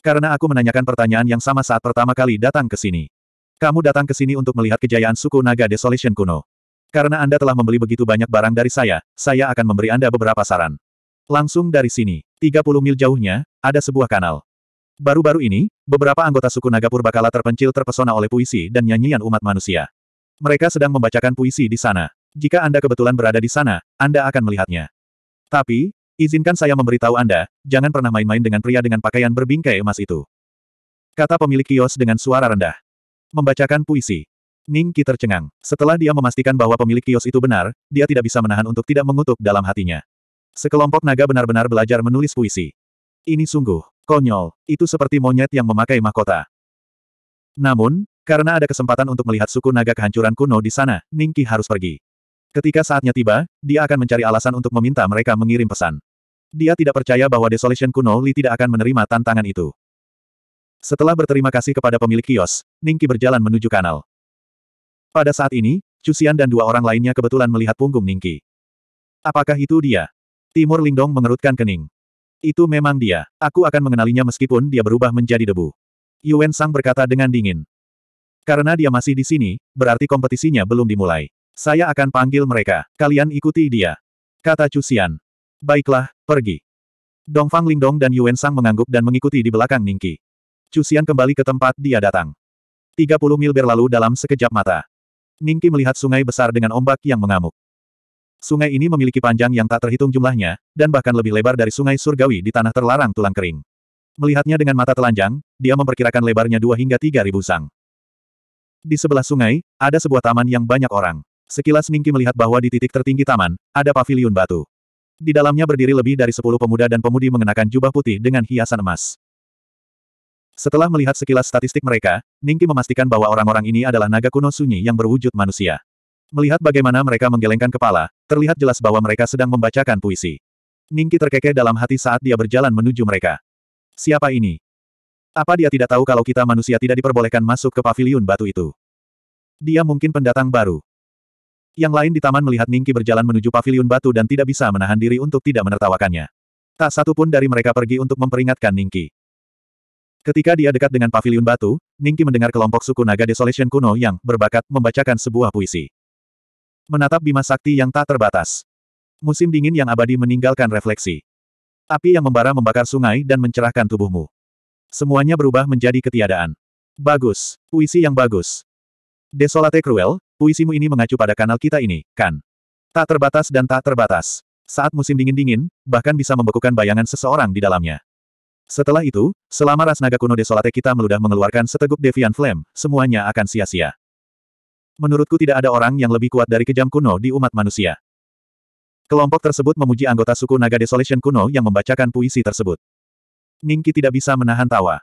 A: Karena aku menanyakan pertanyaan yang sama saat pertama kali datang ke sini. Kamu datang ke sini untuk melihat kejayaan suku naga Desolation kuno. Karena Anda telah membeli begitu banyak barang dari saya, saya akan memberi Anda beberapa saran. Langsung dari sini, 30 mil jauhnya, ada sebuah kanal. Baru-baru ini, beberapa anggota suku Naga Purbakala terpencil terpesona oleh puisi dan nyanyian umat manusia. Mereka sedang membacakan puisi di sana. Jika Anda kebetulan berada di sana, Anda akan melihatnya. Tapi, izinkan saya memberitahu Anda, jangan pernah main-main dengan pria dengan pakaian berbingkai emas itu. Kata pemilik kios dengan suara rendah. Membacakan puisi. Ning Qi tercengang. Setelah dia memastikan bahwa pemilik kios itu benar, dia tidak bisa menahan untuk tidak mengutuk dalam hatinya. Sekelompok naga benar-benar belajar menulis puisi. Ini sungguh, konyol, itu seperti monyet yang memakai mahkota. Namun, karena ada kesempatan untuk melihat suku naga kehancuran kuno di sana, Ning Qi harus pergi. Ketika saatnya tiba, dia akan mencari alasan untuk meminta mereka mengirim pesan. Dia tidak percaya bahwa Desolation Kuno Li tidak akan menerima tantangan itu. Setelah berterima kasih kepada pemilik kios, Ningki berjalan menuju kanal. Pada saat ini, Cusian dan dua orang lainnya kebetulan melihat punggung Ningki. Apakah itu dia? Timur Lingdong mengerutkan kening. Itu memang dia. Aku akan mengenalinya meskipun dia berubah menjadi debu. Yuan Sang berkata dengan dingin. Karena dia masih di sini, berarti kompetisinya belum dimulai. Saya akan panggil mereka. Kalian ikuti dia. Kata Cusian. Baiklah, pergi. Dongfang Lingdong dan Yuan Sang mengangguk dan mengikuti di belakang Ningki. Cusian kembali ke tempat dia datang. 30 mil berlalu dalam sekejap mata. Ningki melihat sungai besar dengan ombak yang mengamuk. Sungai ini memiliki panjang yang tak terhitung jumlahnya, dan bahkan lebih lebar dari sungai surgawi di tanah terlarang tulang kering. Melihatnya dengan mata telanjang, dia memperkirakan lebarnya dua hingga tiga ribu sang. Di sebelah sungai, ada sebuah taman yang banyak orang. Sekilas Ningki melihat bahwa di titik tertinggi taman, ada paviliun batu. Di dalamnya berdiri lebih dari sepuluh pemuda dan pemudi mengenakan jubah putih dengan hiasan emas. Setelah melihat sekilas statistik mereka, Ningki memastikan bahwa orang-orang ini adalah naga kuno sunyi yang berwujud manusia. Melihat bagaimana mereka menggelengkan kepala, terlihat jelas bahwa mereka sedang membacakan puisi. Ningki terkekeh dalam hati saat dia berjalan menuju mereka. Siapa ini? Apa dia tidak tahu kalau kita manusia tidak diperbolehkan masuk ke paviliun batu itu? Dia mungkin pendatang baru. Yang lain di taman melihat Ningki berjalan menuju paviliun batu dan tidak bisa menahan diri untuk tidak menertawakannya. Tak satu pun dari mereka pergi untuk memperingatkan Ningki. Ketika dia dekat dengan pavilion batu, Ningki mendengar kelompok suku naga Desolation kuno yang berbakat membacakan sebuah puisi. Menatap bima sakti yang tak terbatas. Musim dingin yang abadi meninggalkan refleksi. Api yang membara membakar sungai dan mencerahkan tubuhmu. Semuanya berubah menjadi ketiadaan. Bagus. Puisi yang bagus. Desolate cruel, puisimu ini mengacu pada kanal kita ini, kan? Tak terbatas dan tak terbatas. Saat musim dingin-dingin, bahkan bisa membekukan bayangan seseorang di dalamnya. Setelah itu, selama ras naga kuno desolate kita meludah mengeluarkan seteguk Devian Flame, semuanya akan sia-sia. Menurutku tidak ada orang yang lebih kuat dari kejam kuno di umat manusia. Kelompok tersebut memuji anggota suku naga Desolation kuno yang membacakan puisi tersebut. Ningki tidak bisa menahan tawa.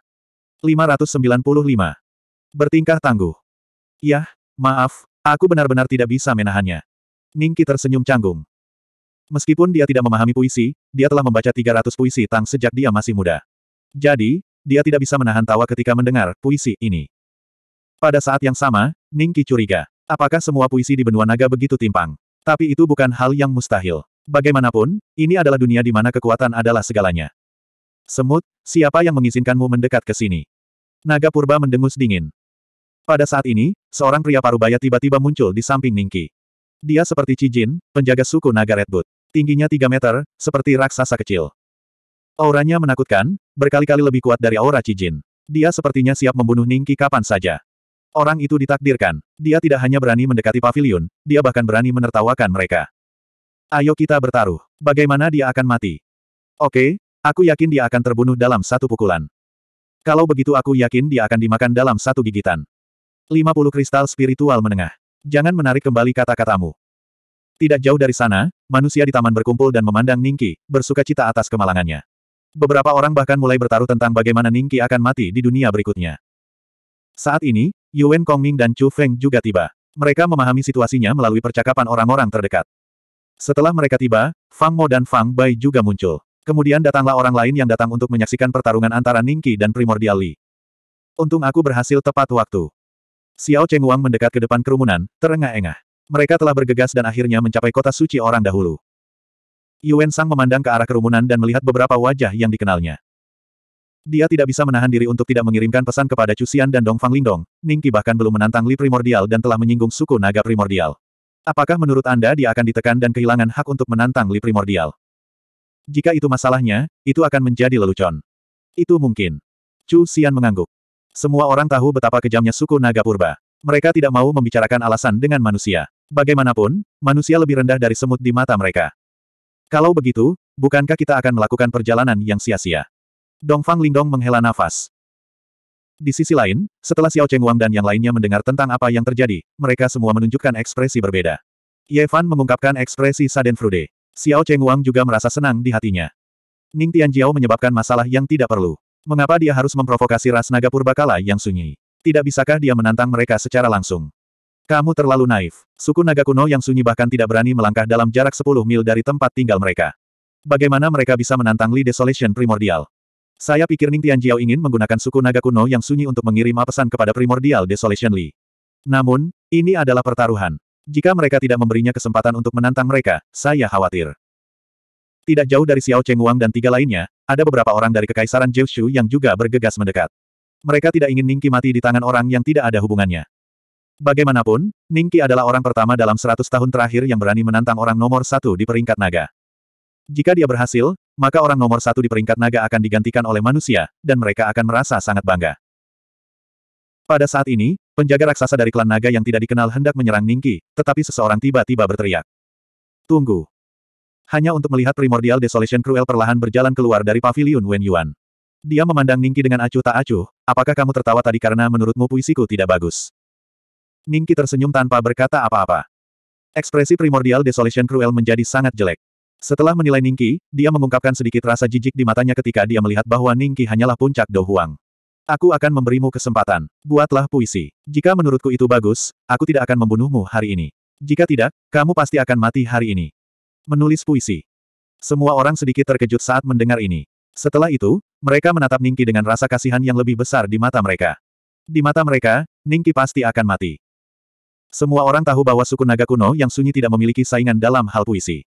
A: 595. Bertingkah tangguh. Yah, maaf, aku benar-benar tidak bisa menahannya. Ningki tersenyum canggung. Meskipun dia tidak memahami puisi, dia telah membaca 300 puisi Tang sejak dia masih muda. Jadi, dia tidak bisa menahan tawa ketika mendengar puisi ini. Pada saat yang sama, Ningki curiga. Apakah semua puisi di benua naga begitu timpang? Tapi itu bukan hal yang mustahil. Bagaimanapun, ini adalah dunia di mana kekuatan adalah segalanya. Semut, siapa yang mengizinkanmu mendekat ke sini? Naga purba mendengus dingin. Pada saat ini, seorang pria parubaya tiba-tiba muncul di samping Ningki. Dia seperti Cijin, penjaga suku naga Redwood. Tingginya 3 meter, seperti raksasa kecil. Auranya menakutkan, berkali-kali lebih kuat dari aura Cijin. Dia sepertinya siap membunuh Ningki kapan saja. Orang itu ditakdirkan. Dia tidak hanya berani mendekati pavilion, dia bahkan berani menertawakan mereka. Ayo kita bertaruh. Bagaimana dia akan mati? Oke, aku yakin dia akan terbunuh dalam satu pukulan. Kalau begitu aku yakin dia akan dimakan dalam satu gigitan. 50 kristal spiritual menengah. Jangan menarik kembali kata-katamu. Tidak jauh dari sana, manusia di taman berkumpul dan memandang Ningki, bersuka cita atas kemalangannya. Beberapa orang bahkan mulai bertaruh tentang bagaimana Ningki akan mati di dunia berikutnya. Saat ini, Yuan Kongming dan Chu Feng juga tiba. Mereka memahami situasinya melalui percakapan orang-orang terdekat. Setelah mereka tiba, Fang Mo dan Fang Bai juga muncul. Kemudian datanglah orang lain yang datang untuk menyaksikan pertarungan antara Ningki dan Primordial Li. Untung aku berhasil tepat waktu. Xiao Cheng Wang mendekat ke depan kerumunan, terengah-engah. Mereka telah bergegas dan akhirnya mencapai kota suci orang dahulu. Yuan Sang memandang ke arah kerumunan dan melihat beberapa wajah yang dikenalnya. Dia tidak bisa menahan diri untuk tidak mengirimkan pesan kepada Chu Xian dan Dong Fang Lingdong, Qi bahkan belum menantang Li Primordial dan telah menyinggung suku naga primordial. Apakah menurut Anda dia akan ditekan dan kehilangan hak untuk menantang Li Primordial? Jika itu masalahnya, itu akan menjadi lelucon. Itu mungkin. Chu Xian mengangguk. Semua orang tahu betapa kejamnya suku naga purba. Mereka tidak mau membicarakan alasan dengan manusia. Bagaimanapun, manusia lebih rendah dari semut di mata mereka. Kalau begitu, bukankah kita akan melakukan perjalanan yang sia-sia? Dongfang Lingdong menghela nafas. Di sisi lain, setelah Xiao Wang dan yang lainnya mendengar tentang apa yang terjadi, mereka semua menunjukkan ekspresi berbeda. Ye Fan mengungkapkan ekspresi Saden Frude. Xiao Wang juga merasa senang di hatinya. Ning Tianjiao menyebabkan masalah yang tidak perlu. Mengapa dia harus memprovokasi ras naga purbakala yang sunyi? Tidak bisakah dia menantang mereka secara langsung? Kamu terlalu naif. Suku naga kuno yang sunyi bahkan tidak berani melangkah dalam jarak 10 mil dari tempat tinggal mereka. Bagaimana mereka bisa menantang Li Desolation Primordial? Saya pikir Ning Tianjiao ingin menggunakan suku naga kuno yang sunyi untuk mengirim pesan kepada Primordial Desolation Li. Namun, ini adalah pertaruhan. Jika mereka tidak memberinya kesempatan untuk menantang mereka, saya khawatir. Tidak jauh dari Xiao Wang dan tiga lainnya, ada beberapa orang dari Kekaisaran Jiushu yang juga bergegas mendekat. Mereka tidak ingin Ningki mati di tangan orang yang tidak ada hubungannya. Bagaimanapun, Ningki adalah orang pertama dalam 100 tahun terakhir yang berani menantang orang nomor satu di peringkat naga. Jika dia berhasil, maka orang nomor satu di peringkat naga akan digantikan oleh manusia, dan mereka akan merasa sangat bangga. Pada saat ini, penjaga raksasa dari klan naga yang tidak dikenal hendak menyerang Ningki, tetapi seseorang tiba-tiba berteriak. Tunggu. Hanya untuk melihat primordial Desolation Cruel perlahan berjalan keluar dari pavilion Wen Yuan. Dia memandang Ningki dengan acuh tak acuh, apakah kamu tertawa tadi karena menurutmu puisiku tidak bagus? Ningki tersenyum tanpa berkata apa-apa. Ekspresi primordial Desolation Cruel menjadi sangat jelek. Setelah menilai Ningki, dia mengungkapkan sedikit rasa jijik di matanya ketika dia melihat bahwa Ningki hanyalah puncak Dohuang. Aku akan memberimu kesempatan. Buatlah puisi. Jika menurutku itu bagus, aku tidak akan membunuhmu hari ini. Jika tidak, kamu pasti akan mati hari ini. Menulis puisi. Semua orang sedikit terkejut saat mendengar ini. Setelah itu, mereka menatap Ningki dengan rasa kasihan yang lebih besar di mata mereka. Di mata mereka, Ningki pasti akan mati. Semua orang tahu bahwa suku naga kuno yang sunyi tidak memiliki saingan dalam hal puisi.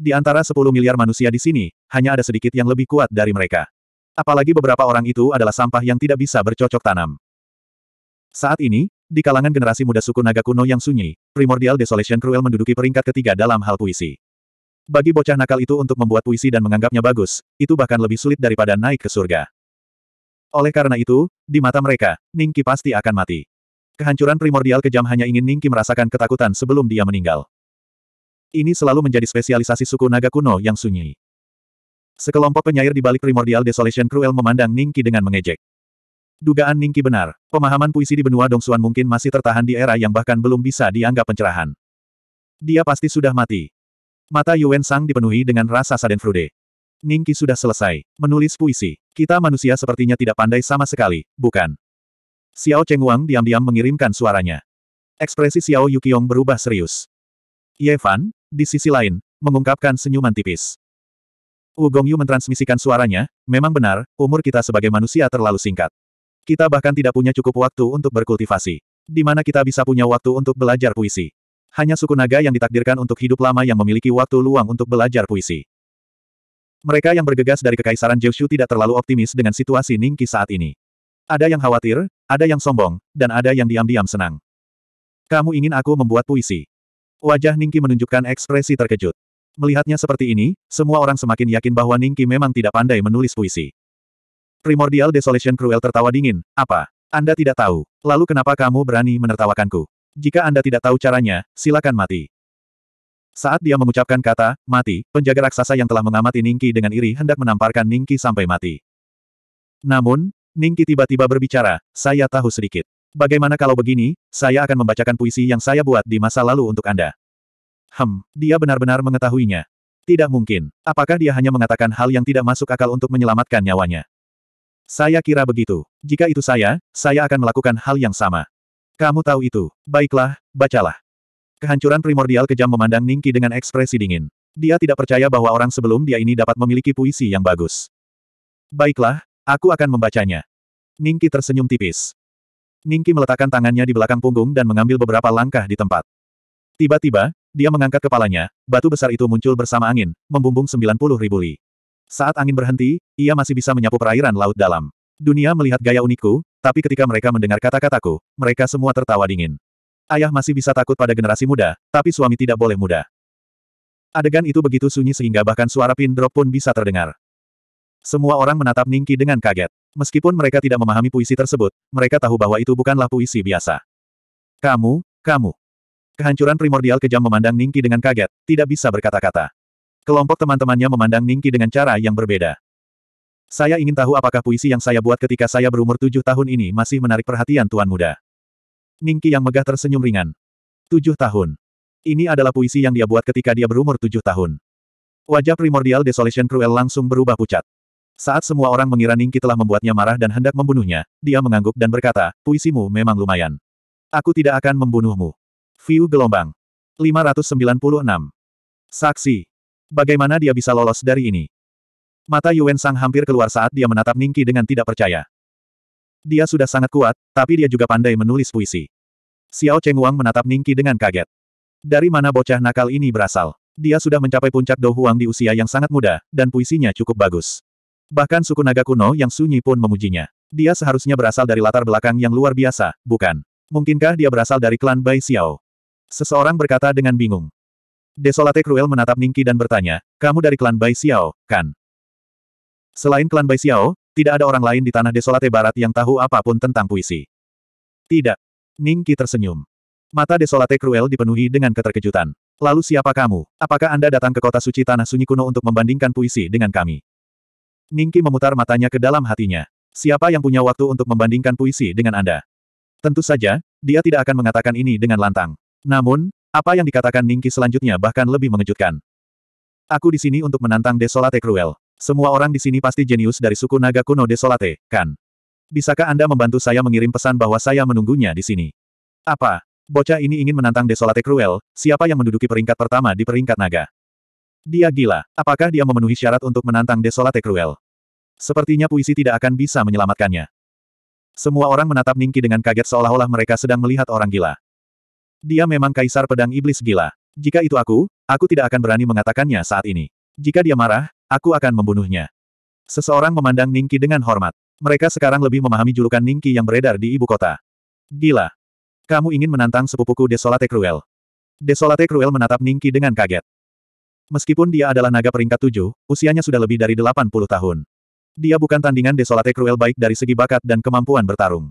A: Di antara 10 miliar manusia di sini, hanya ada sedikit yang lebih kuat dari mereka. Apalagi beberapa orang itu adalah sampah yang tidak bisa bercocok tanam. Saat ini, di kalangan generasi muda suku naga kuno yang sunyi, Primordial Desolation Cruel menduduki peringkat ketiga dalam hal puisi. Bagi bocah nakal itu untuk membuat puisi dan menganggapnya bagus, itu bahkan lebih sulit daripada naik ke surga. Oleh karena itu, di mata mereka, Ningki pasti akan mati. Kehancuran primordial kejam hanya ingin Ningki merasakan ketakutan sebelum dia meninggal. Ini selalu menjadi spesialisasi suku naga kuno yang sunyi. Sekelompok penyair di balik primordial Desolation Cruel memandang Ningki dengan mengejek. Dugaan Ningki benar, pemahaman puisi di benua Dongsuan mungkin masih tertahan di era yang bahkan belum bisa dianggap pencerahan. Dia pasti sudah mati. Mata Yuen Sang dipenuhi dengan rasa sadenfrude. Ningki sudah selesai menulis puisi. Kita manusia sepertinya tidak pandai sama sekali, bukan? Xiao Cheng Wang diam-diam mengirimkan suaranya. Ekspresi Xiao Yukiong berubah serius. Ye Fan, di sisi lain, mengungkapkan senyuman tipis. Wu Gongyu mentransmisikan suaranya, memang benar, umur kita sebagai manusia terlalu singkat. Kita bahkan tidak punya cukup waktu untuk berkultivasi. Di mana kita bisa punya waktu untuk belajar puisi. Hanya suku naga yang ditakdirkan untuk hidup lama yang memiliki waktu luang untuk belajar puisi. Mereka yang bergegas dari Kekaisaran Jiushu tidak terlalu optimis dengan situasi Ningki saat ini. Ada yang khawatir, ada yang sombong, dan ada yang diam-diam senang. Kamu ingin aku membuat puisi? Wajah Ningki menunjukkan ekspresi terkejut. Melihatnya seperti ini, semua orang semakin yakin bahwa Ningki memang tidak pandai menulis puisi. Primordial Desolation Cruel tertawa dingin, apa? Anda tidak tahu. Lalu kenapa kamu berani menertawakanku? Jika Anda tidak tahu caranya, silakan mati. Saat dia mengucapkan kata, mati, penjaga raksasa yang telah mengamati Ningki dengan iri hendak menamparkan Ningki sampai mati. Namun, Ningki tiba-tiba berbicara, saya tahu sedikit. Bagaimana kalau begini, saya akan membacakan puisi yang saya buat di masa lalu untuk Anda. Hem, dia benar-benar mengetahuinya. Tidak mungkin. Apakah dia hanya mengatakan hal yang tidak masuk akal untuk menyelamatkan nyawanya? Saya kira begitu. Jika itu saya, saya akan melakukan hal yang sama. Kamu tahu itu. Baiklah, bacalah. Kehancuran primordial kejam memandang Ningki dengan ekspresi dingin. Dia tidak percaya bahwa orang sebelum dia ini dapat memiliki puisi yang bagus. Baiklah, Aku akan membacanya. Ningki tersenyum tipis. Ningki meletakkan tangannya di belakang punggung dan mengambil beberapa langkah di tempat. Tiba-tiba, dia mengangkat kepalanya, batu besar itu muncul bersama angin, membumbung 90 ribu li. Saat angin berhenti, ia masih bisa menyapu perairan laut dalam. Dunia melihat gaya unikku, tapi ketika mereka mendengar kata-kataku, mereka semua tertawa dingin. Ayah masih bisa takut pada generasi muda, tapi suami tidak boleh muda. Adegan itu begitu sunyi sehingga bahkan suara pin drop pun bisa terdengar. Semua orang menatap Ningki dengan kaget. Meskipun mereka tidak memahami puisi tersebut, mereka tahu bahwa itu bukanlah puisi biasa. Kamu, kamu. Kehancuran primordial kejam memandang Ningki dengan kaget, tidak bisa berkata-kata. Kelompok teman-temannya memandang Ningki dengan cara yang berbeda. Saya ingin tahu apakah puisi yang saya buat ketika saya berumur tujuh tahun ini masih menarik perhatian Tuan Muda. Ningki yang megah tersenyum ringan. Tujuh tahun. Ini adalah puisi yang dia buat ketika dia berumur tujuh tahun. Wajah primordial Desolation Cruel langsung berubah pucat. Saat semua orang mengira Ningki telah membuatnya marah dan hendak membunuhnya, dia mengangguk dan berkata, puisimu memang lumayan. Aku tidak akan membunuhmu. View gelombang. 596. Saksi. Bagaimana dia bisa lolos dari ini? Mata Yuen Sang hampir keluar saat dia menatap Ningki dengan tidak percaya. Dia sudah sangat kuat, tapi dia juga pandai menulis puisi. Xiao Cheng Wang menatap Ningki dengan kaget. Dari mana bocah nakal ini berasal? Dia sudah mencapai puncak Dou Huang di usia yang sangat muda, dan puisinya cukup bagus. Bahkan suku naga kuno yang sunyi pun memujinya. Dia seharusnya berasal dari latar belakang yang luar biasa, bukan? Mungkinkah dia berasal dari klan Bai Xiao? Seseorang berkata dengan bingung. Desolate Cruel menatap Ningki dan bertanya, kamu dari klan Bai Xiao, kan? Selain klan Bai Xiao, tidak ada orang lain di tanah Desolate Barat yang tahu apapun tentang puisi. Tidak. Ningki tersenyum. Mata Desolate Cruel dipenuhi dengan keterkejutan. Lalu siapa kamu? Apakah Anda datang ke kota suci Tanah Sunyi Kuno untuk membandingkan puisi dengan kami? Ningki memutar matanya ke dalam hatinya. Siapa yang punya waktu untuk membandingkan puisi dengan Anda? Tentu saja, dia tidak akan mengatakan ini dengan lantang. Namun, apa yang dikatakan Ningki selanjutnya bahkan lebih mengejutkan. Aku di sini untuk menantang Desolate Cruel. Semua orang di sini pasti jenius dari suku naga kuno Desolate, kan? Bisakah Anda membantu saya mengirim pesan bahwa saya menunggunya di sini? Apa? Bocah ini ingin menantang Desolate Cruel, siapa yang menduduki peringkat pertama di peringkat naga? Dia gila. Apakah dia memenuhi syarat untuk menantang Desolate Cruel? Sepertinya puisi tidak akan bisa menyelamatkannya. Semua orang menatap Ningki dengan kaget seolah-olah mereka sedang melihat orang gila. Dia memang kaisar pedang iblis gila. Jika itu aku, aku tidak akan berani mengatakannya saat ini. Jika dia marah, aku akan membunuhnya. Seseorang memandang Ningki dengan hormat. Mereka sekarang lebih memahami julukan Ningki yang beredar di ibu kota. Gila. Kamu ingin menantang sepupuku Desolate Cruel. Desolate Cruel menatap Ningki dengan kaget. Meskipun dia adalah naga peringkat tujuh, usianya sudah lebih dari 80 tahun. Dia bukan tandingan Desolate Cruel baik dari segi bakat dan kemampuan bertarung.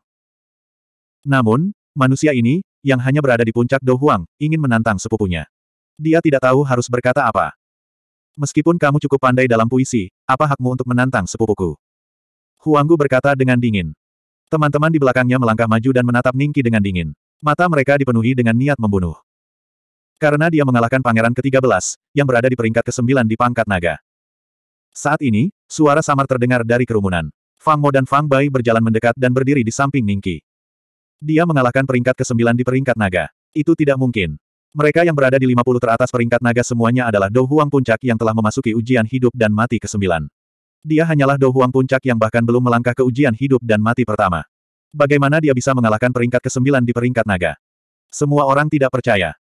A: Namun, manusia ini, yang hanya berada di puncak Dohuang, ingin menantang sepupunya. Dia tidak tahu harus berkata apa. Meskipun kamu cukup pandai dalam puisi, apa hakmu untuk menantang sepupuku? Huanggu berkata dengan dingin. Teman-teman di belakangnya melangkah maju dan menatap Ningki dengan dingin. Mata mereka dipenuhi dengan niat membunuh. Karena dia mengalahkan pangeran ke-13, yang berada di peringkat ke-9 di pangkat naga. Saat ini, suara samar terdengar dari kerumunan. Fang Mo dan Fang Bai berjalan mendekat dan berdiri di samping Ningki. Dia mengalahkan peringkat ke-9 di peringkat naga. Itu tidak mungkin. Mereka yang berada di 50 teratas peringkat naga semuanya adalah Dou Huang Puncak yang telah memasuki ujian hidup dan mati ke-9. Dia hanyalah Dou Huang Puncak yang bahkan belum melangkah ke ujian hidup dan mati pertama. Bagaimana dia bisa mengalahkan peringkat ke-9 di peringkat naga? Semua orang tidak percaya.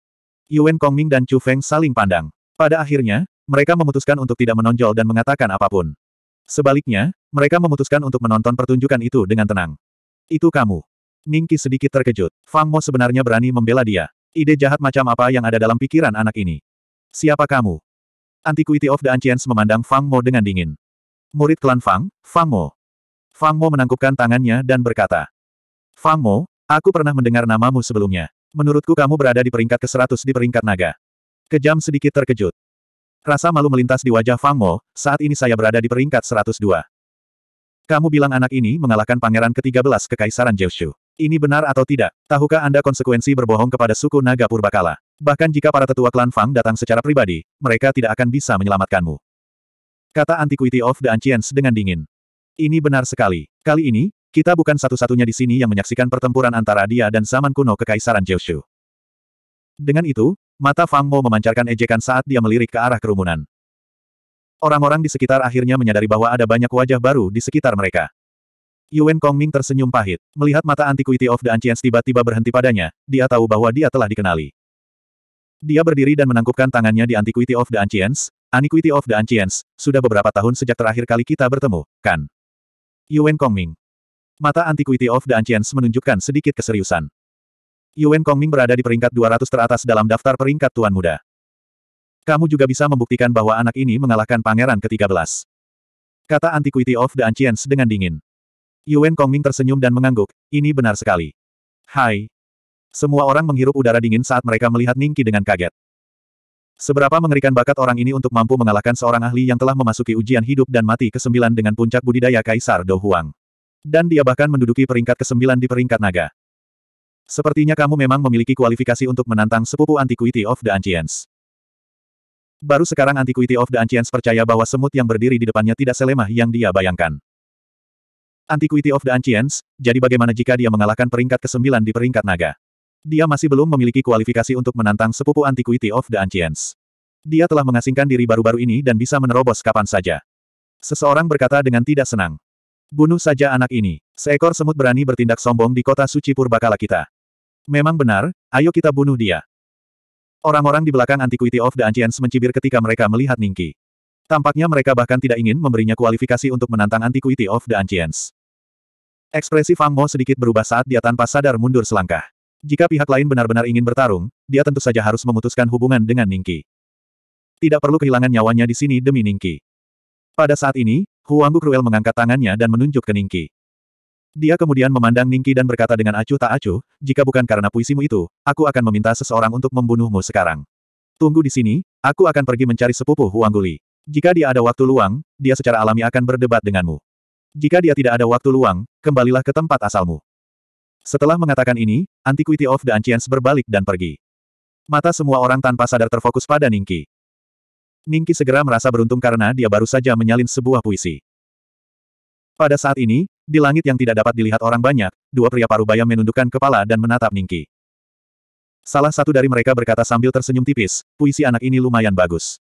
A: Yuan Kongming dan Chu Feng saling pandang. Pada akhirnya, mereka memutuskan untuk tidak menonjol dan mengatakan apapun. Sebaliknya, mereka memutuskan untuk menonton pertunjukan itu dengan tenang. Itu kamu. Ningki sedikit terkejut. Fang Mo sebenarnya berani membela dia. Ide jahat macam apa yang ada dalam pikiran anak ini? Siapa kamu? Antiquity of the Ancients memandang Fang Mo dengan dingin. Murid klan Fang, Fang Mo. Fang Mo menangkupkan tangannya dan berkata, Fang Mo, aku pernah mendengar namamu sebelumnya. Menurutku kamu berada di peringkat ke-100 di peringkat naga. Kejam sedikit terkejut. Rasa malu melintas di wajah Fang Mo, saat ini saya berada di peringkat 102. Kamu bilang anak ini mengalahkan pangeran ke-13 kekaisaran Jiushu. Ini benar atau tidak? Tahukah Anda konsekuensi berbohong kepada suku naga purbakala? Bahkan jika para tetua klan Fang datang secara pribadi, mereka tidak akan bisa menyelamatkanmu. Kata Antiquity of the Ancients dengan dingin. Ini benar sekali. Kali ini, kita bukan satu-satunya di sini yang menyaksikan pertempuran antara dia dan zaman kuno Kekaisaran Jiushu. Dengan itu, mata Fang Mo memancarkan ejekan saat dia melirik ke arah kerumunan. Orang-orang di sekitar akhirnya menyadari bahwa ada banyak wajah baru di sekitar mereka. Yuan Kongming tersenyum pahit. Melihat mata Antiquity of the Ancients tiba-tiba berhenti padanya, dia tahu bahwa dia telah dikenali. Dia berdiri dan menangkupkan tangannya di Antiquity of the Ancients, Antiquity of the Ancients, sudah beberapa tahun sejak terakhir kali kita bertemu, kan? Yuan Kongming. Mata Antiquity of the Ancients menunjukkan sedikit keseriusan. Yuan Kongming berada di peringkat 200 teratas dalam daftar peringkat Tuan Muda. Kamu juga bisa membuktikan bahwa anak ini mengalahkan pangeran ke-13. Kata Antiquity of the Ancients dengan dingin. Yuan Kongming tersenyum dan mengangguk, ini benar sekali. Hai. Semua orang menghirup udara dingin saat mereka melihat Ningki dengan kaget. Seberapa mengerikan bakat orang ini untuk mampu mengalahkan seorang ahli yang telah memasuki ujian hidup dan mati ke-9 dengan puncak budidaya Kaisar Dohuang. Huang. Dan dia bahkan menduduki peringkat ke-9 di peringkat naga. Sepertinya kamu memang memiliki kualifikasi untuk menantang sepupu Antiquity of the Ancients. Baru sekarang Antiquity of the Ancients percaya bahwa semut yang berdiri di depannya tidak selemah yang dia bayangkan. Antiquity of the Ancients, jadi bagaimana jika dia mengalahkan peringkat ke-9 di peringkat naga? Dia masih belum memiliki kualifikasi untuk menantang sepupu Antiquity of the Ancients. Dia telah mengasingkan diri baru-baru ini dan bisa menerobos kapan saja. Seseorang berkata dengan tidak senang. Bunuh saja anak ini. Seekor semut berani bertindak sombong di kota suci purbakala kita. Memang benar, ayo kita bunuh dia. Orang-orang di belakang Antiquity of the Ancients mencibir ketika mereka melihat Ningki. Tampaknya mereka bahkan tidak ingin memberinya kualifikasi untuk menantang Antiquity of the Ancients. Ekspresi Fang Mo sedikit berubah saat dia tanpa sadar mundur selangkah. Jika pihak lain benar-benar ingin bertarung, dia tentu saja harus memutuskan hubungan dengan Ningki. Tidak perlu kehilangan nyawanya di sini demi Ningki. Pada saat ini, Huanggu Cruel mengangkat tangannya dan menunjuk ke Ningki. Dia kemudian memandang Ningki dan berkata dengan acuh tak acuh, jika bukan karena puisimu itu, aku akan meminta seseorang untuk membunuhmu sekarang. Tunggu di sini, aku akan pergi mencari sepupu Huangguli. Jika dia ada waktu luang, dia secara alami akan berdebat denganmu. Jika dia tidak ada waktu luang, kembalilah ke tempat asalmu. Setelah mengatakan ini, Antiquity of the Ancients berbalik dan pergi. Mata semua orang tanpa sadar terfokus pada Ningki. Ningki segera merasa beruntung karena dia baru saja menyalin sebuah puisi. Pada saat ini, di langit yang tidak dapat dilihat orang banyak, dua pria paruh baya menundukkan kepala dan menatap Ningki. Salah satu dari mereka berkata sambil tersenyum tipis, puisi anak ini lumayan bagus.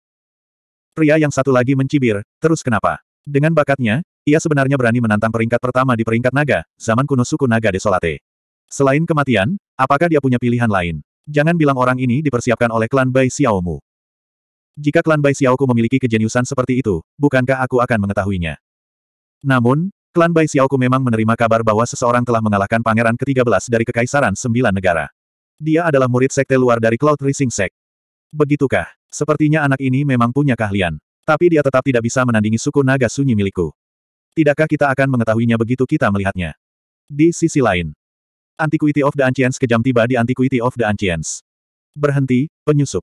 A: Pria yang satu lagi mencibir, terus kenapa? Dengan bakatnya, ia sebenarnya berani menantang peringkat pertama di peringkat naga, zaman kuno suku naga desolate. Selain kematian, apakah dia punya pilihan lain? Jangan bilang orang ini dipersiapkan oleh klan Bai Xiaomu. Jika klan Bai Xiaoku memiliki kejeniusan seperti itu, bukankah aku akan mengetahuinya? Namun, klan Bai Xiaoku memang menerima kabar bahwa seseorang telah mengalahkan pangeran ke-13 dari Kekaisaran Sembilan Negara. Dia adalah murid sekte luar dari Cloud Rising Sect. Begitukah? Sepertinya anak ini memang punya keahlian. Tapi dia tetap tidak bisa menandingi suku naga sunyi milikku. Tidakkah kita akan mengetahuinya begitu kita melihatnya? Di sisi lain, Antiquity of the Ancients kejam tiba di Antiquity of the Ancients. Berhenti, penyusup.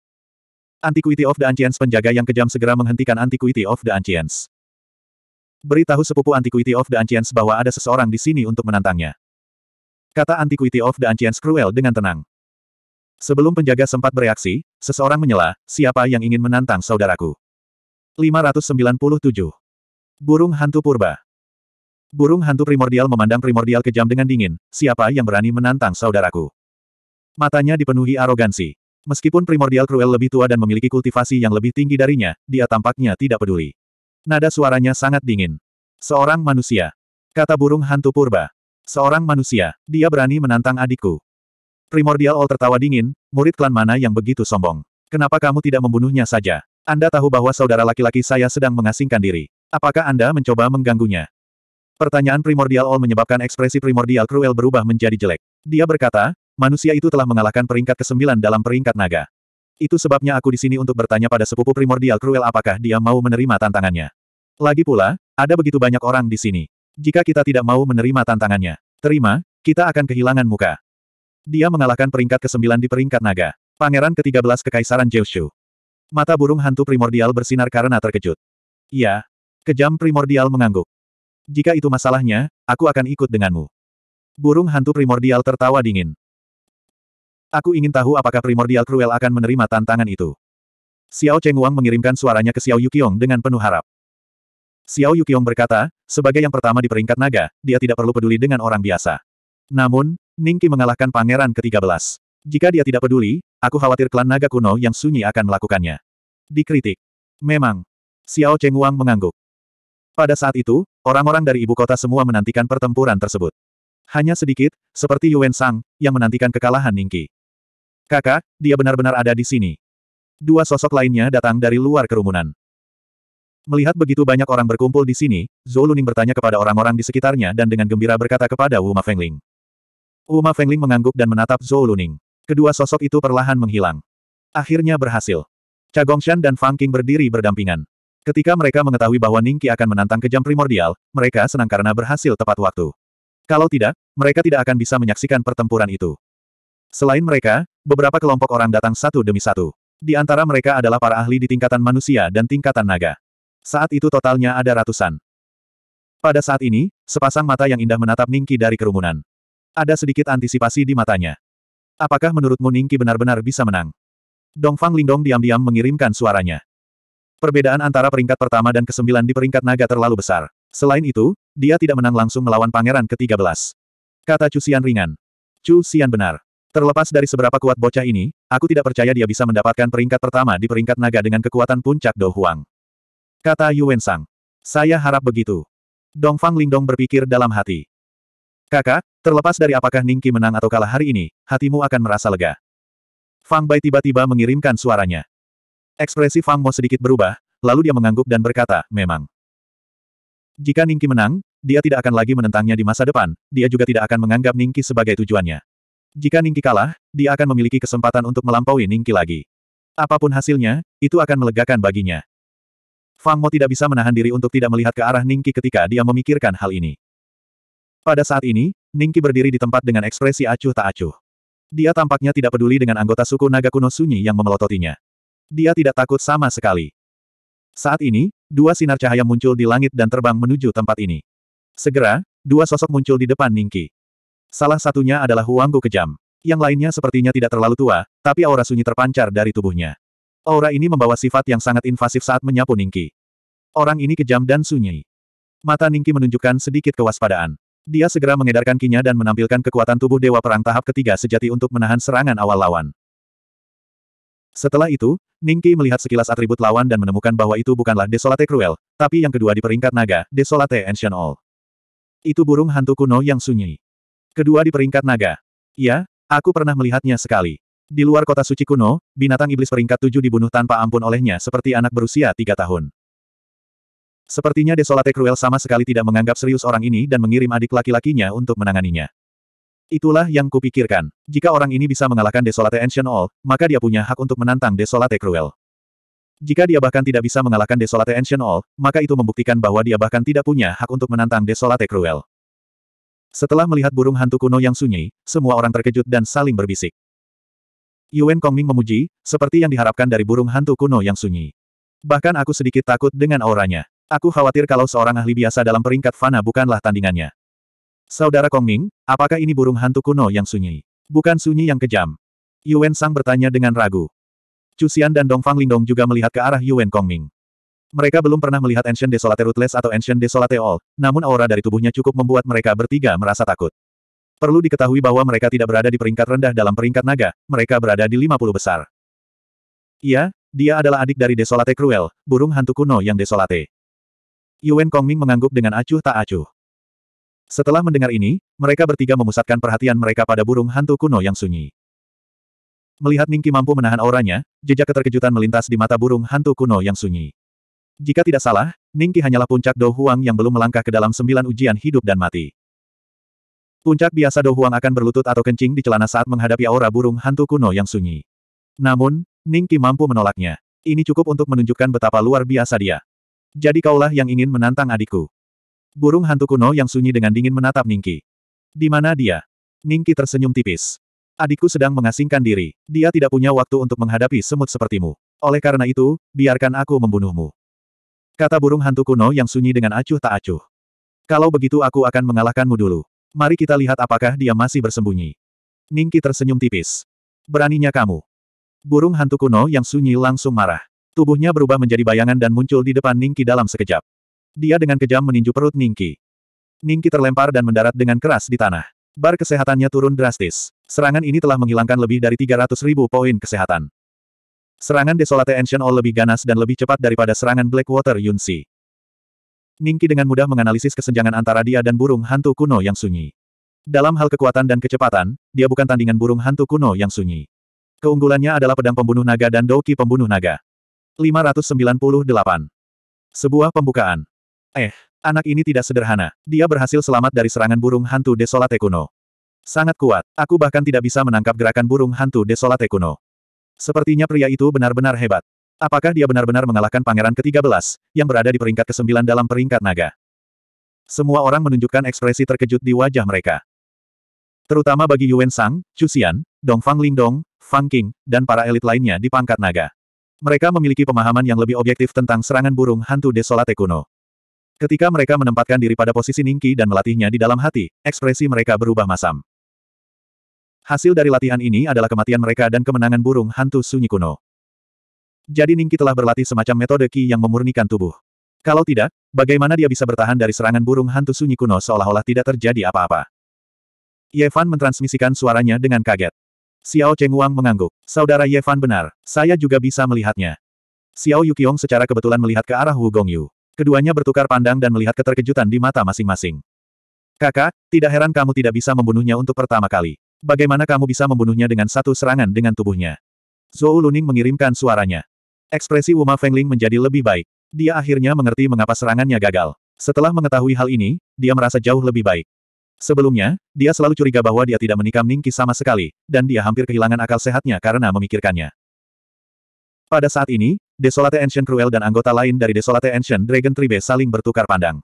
A: Antiquity of the Ancients penjaga yang kejam segera menghentikan Antiquity of the Ancients. Beritahu sepupu Antiquity of the Ancients bahwa ada seseorang di sini untuk menantangnya. Kata Antiquity of the Ancients Cruel dengan tenang. Sebelum penjaga sempat bereaksi, seseorang menyela, siapa yang ingin menantang saudaraku? 597. Burung Hantu Purba Burung hantu primordial memandang primordial kejam dengan dingin, siapa yang berani menantang saudaraku? Matanya dipenuhi arogansi. Meskipun primordial Cruel lebih tua dan memiliki kultivasi yang lebih tinggi darinya, dia tampaknya tidak peduli. Nada suaranya sangat dingin. Seorang manusia. Kata burung hantu purba. Seorang manusia, dia berani menantang adikku. Primordial All tertawa dingin, murid klan mana yang begitu sombong. Kenapa kamu tidak membunuhnya saja? Anda tahu bahwa saudara laki-laki saya sedang mengasingkan diri. Apakah Anda mencoba mengganggunya? Pertanyaan primordial All menyebabkan ekspresi primordial Cruel berubah menjadi jelek. Dia berkata, Manusia itu telah mengalahkan peringkat ke-9 dalam peringkat naga. Itu sebabnya aku di sini untuk bertanya pada sepupu primordial Cruel apakah dia mau menerima tantangannya. Lagi pula, ada begitu banyak orang di sini. Jika kita tidak mau menerima tantangannya, terima, kita akan kehilangan muka. Dia mengalahkan peringkat ke-9 di peringkat naga. Pangeran ke-13 Kekaisaran Jeushu. Mata burung hantu primordial bersinar karena terkejut. Ya, Kejam primordial mengangguk. Jika itu masalahnya, aku akan ikut denganmu. Burung hantu primordial tertawa dingin. Aku ingin tahu apakah primordial cruel akan menerima tantangan itu. Xiao Cheng Wang mengirimkan suaranya ke Xiao Yuqiong dengan penuh harap. Xiao Yuqiong berkata, sebagai yang pertama di peringkat naga, dia tidak perlu peduli dengan orang biasa. Namun, Ningki mengalahkan pangeran ke-13. Jika dia tidak peduli, aku khawatir klan naga kuno yang sunyi akan melakukannya. Dikritik. Memang. Xiao Cheng Wang mengangguk. Pada saat itu, orang-orang dari ibu kota semua menantikan pertempuran tersebut. Hanya sedikit, seperti Yuan Sang, yang menantikan kekalahan Ningki. Kakak, dia benar-benar ada di sini. Dua sosok lainnya datang dari luar kerumunan. Melihat begitu banyak orang berkumpul di sini, Zhou Luning bertanya kepada orang-orang di sekitarnya dan dengan gembira berkata kepada Uma Fengling. Uma Fengling mengangguk dan menatap Zhou Luning. Kedua sosok itu perlahan menghilang. Akhirnya berhasil. Cha dan Fang King berdiri berdampingan. Ketika mereka mengetahui bahwa Ningqi akan menantang kejam primordial, mereka senang karena berhasil tepat waktu. Kalau tidak, mereka tidak akan bisa menyaksikan pertempuran itu. Selain mereka, beberapa kelompok orang datang satu demi satu. Di antara mereka adalah para ahli di tingkatan manusia dan tingkatan naga. Saat itu totalnya ada ratusan. Pada saat ini, sepasang mata yang indah menatap Ningki dari kerumunan. Ada sedikit antisipasi di matanya. Apakah menurutmu Ningki benar-benar bisa menang? Dongfang Lingdong diam-diam mengirimkan suaranya. Perbedaan antara peringkat pertama dan kesembilan di peringkat naga terlalu besar. Selain itu, dia tidak menang langsung melawan pangeran ke-13. Kata Cusian ringan. Cusian benar. Terlepas dari seberapa kuat bocah ini, aku tidak percaya dia bisa mendapatkan peringkat pertama di peringkat naga dengan kekuatan puncak Dohuang. Kata Yuan Sang. Saya harap begitu. Dong Fang Lingdong berpikir dalam hati. Kakak, terlepas dari apakah Ningki menang atau kalah hari ini, hatimu akan merasa lega. Fang Bai tiba-tiba mengirimkan suaranya. Ekspresi Fang Mo sedikit berubah, lalu dia mengangguk dan berkata, memang. Jika Ningki menang, dia tidak akan lagi menentangnya di masa depan, dia juga tidak akan menganggap Ningki sebagai tujuannya. Jika Ningki kalah, dia akan memiliki kesempatan untuk melampaui Ningki lagi. Apapun hasilnya, itu akan melegakan baginya. Fang Mo tidak bisa menahan diri untuk tidak melihat ke arah Ningki ketika dia memikirkan hal ini. Pada saat ini, Ningki berdiri di tempat dengan ekspresi acuh tak acuh. Dia tampaknya tidak peduli dengan anggota suku naga kuno sunyi yang memelototinya. Dia tidak takut sama sekali. Saat ini, dua sinar cahaya muncul di langit dan terbang menuju tempat ini. Segera, dua sosok muncul di depan Ningki. Salah satunya adalah Huanggu kejam. Yang lainnya sepertinya tidak terlalu tua, tapi aura sunyi terpancar dari tubuhnya. Aura ini membawa sifat yang sangat invasif saat menyapu Ningki. Orang ini kejam dan sunyi. Mata Ningki menunjukkan sedikit kewaspadaan. Dia segera mengedarkan kinya dan menampilkan kekuatan tubuh Dewa Perang tahap ketiga sejati untuk menahan serangan awal lawan. Setelah itu, Ningki melihat sekilas atribut lawan dan menemukan bahwa itu bukanlah Desolate Cruel, tapi yang kedua di peringkat naga, Desolate Ancient All. Itu burung hantu kuno yang sunyi. Kedua di peringkat naga. Ya, aku pernah melihatnya sekali. Di luar kota suci kuno, binatang iblis peringkat tujuh dibunuh tanpa ampun olehnya seperti anak berusia tiga tahun. Sepertinya Desolate Cruel sama sekali tidak menganggap serius orang ini dan mengirim adik laki-lakinya untuk menanganinya. Itulah yang kupikirkan. Jika orang ini bisa mengalahkan Desolate Ancient All, maka dia punya hak untuk menantang Desolate Cruel. Jika dia bahkan tidak bisa mengalahkan Desolate Ancient All, maka itu membuktikan bahwa dia bahkan tidak punya hak untuk menantang Desolate Cruel. Setelah melihat burung hantu kuno yang sunyi, semua orang terkejut dan saling berbisik. Yuan Kongming memuji, seperti yang diharapkan dari burung hantu kuno yang sunyi. Bahkan aku sedikit takut dengan auranya. Aku khawatir kalau seorang ahli biasa dalam peringkat fana bukanlah tandingannya. Saudara Kongming, apakah ini burung hantu kuno yang sunyi? Bukan sunyi yang kejam. Yuan Sang bertanya dengan ragu. Cusian dan Dongfang Lingdong juga melihat ke arah Yuan Kongming. Mereka belum pernah melihat Ancient Desolate Ruthless atau Ancient Desolate All, namun aura dari tubuhnya cukup membuat mereka bertiga merasa takut. Perlu diketahui bahwa mereka tidak berada di peringkat rendah dalam peringkat naga, mereka berada di 50 besar. Iya, dia adalah adik dari Desolate Cruel, burung hantu kuno yang Desolate. Yuan Kongming mengangguk dengan acuh tak acuh. Setelah mendengar ini, mereka bertiga memusatkan perhatian mereka pada burung hantu kuno yang sunyi. Melihat Ningki mampu menahan auranya, jejak keterkejutan melintas di mata burung hantu kuno yang sunyi. Jika tidak salah, Ningki hanyalah puncak Dohuang yang belum melangkah ke dalam sembilan ujian hidup dan mati. Puncak biasa Dohuang akan berlutut atau kencing di celana saat menghadapi aura burung hantu kuno yang sunyi. Namun, Ningki mampu menolaknya. Ini cukup untuk menunjukkan betapa luar biasa dia. Jadi kaulah yang ingin menantang adikku. Burung hantu kuno yang sunyi dengan dingin menatap Ningki. Di mana dia? Ningki tersenyum tipis. Adikku sedang mengasingkan diri. Dia tidak punya waktu untuk menghadapi semut sepertimu. Oleh karena itu, biarkan aku membunuhmu. Kata burung hantu kuno yang sunyi dengan acuh tak acuh. Kalau begitu aku akan mengalahkanmu dulu. Mari kita lihat apakah dia masih bersembunyi. Ningki tersenyum tipis. Beraninya kamu. Burung hantu kuno yang sunyi langsung marah. Tubuhnya berubah menjadi bayangan dan muncul di depan Ningki dalam sekejap. Dia dengan kejam meninju perut Ningki. Ningki terlempar dan mendarat dengan keras di tanah. Bar kesehatannya turun drastis. Serangan ini telah menghilangkan lebih dari 300 ribu poin kesehatan. Serangan Desolate Ancient All lebih ganas dan lebih cepat daripada serangan Blackwater Yunsi. Ningki dengan mudah menganalisis kesenjangan antara dia dan burung hantu kuno yang sunyi. Dalam hal kekuatan dan kecepatan, dia bukan tandingan burung hantu kuno yang sunyi. Keunggulannya adalah pedang pembunuh naga dan doki pembunuh naga. 598. Sebuah pembukaan. Eh, anak ini tidak sederhana. Dia berhasil selamat dari serangan burung hantu Desolate kuno. Sangat kuat. Aku bahkan tidak bisa menangkap gerakan burung hantu Desolate kuno. Sepertinya pria itu benar-benar hebat. Apakah dia benar-benar mengalahkan pangeran ke-13, yang berada di peringkat ke-9 dalam peringkat naga? Semua orang menunjukkan ekspresi terkejut di wajah mereka. Terutama bagi Yuan Sang, Chu Xian, Dong Dongfang Lingdong, Fang King, dan para elit lainnya di pangkat naga. Mereka memiliki pemahaman yang lebih objektif tentang serangan burung hantu desolate kuno. Ketika mereka menempatkan diri pada posisi Ningki dan melatihnya di dalam hati, ekspresi mereka berubah masam. Hasil dari latihan ini adalah kematian mereka dan kemenangan burung hantu sunyi kuno. Jadi Ningki telah berlatih semacam metode Ki yang memurnikan tubuh. Kalau tidak, bagaimana dia bisa bertahan dari serangan burung hantu sunyi kuno seolah-olah tidak terjadi apa-apa? Yevan mentransmisikan suaranya dengan kaget. Xiao Cheng Wang mengangguk. Saudara Yevan benar, saya juga bisa melihatnya. Xiao Yukiong secara kebetulan melihat ke arah Wu Gongyu. Keduanya bertukar pandang dan melihat keterkejutan di mata masing-masing. Kakak, tidak heran kamu tidak bisa membunuhnya untuk pertama kali. Bagaimana kamu bisa membunuhnya dengan satu serangan dengan tubuhnya? Zhou Luning mengirimkan suaranya. Ekspresi Wuma Fengling menjadi lebih baik. Dia akhirnya mengerti mengapa serangannya gagal. Setelah mengetahui hal ini, dia merasa jauh lebih baik. Sebelumnya, dia selalu curiga bahwa dia tidak menikam Ningki sama sekali, dan dia hampir kehilangan akal sehatnya karena memikirkannya. Pada saat ini, Desolate Ancient Cruel dan anggota lain dari Desolate Ancient Dragon Tribe saling bertukar pandang.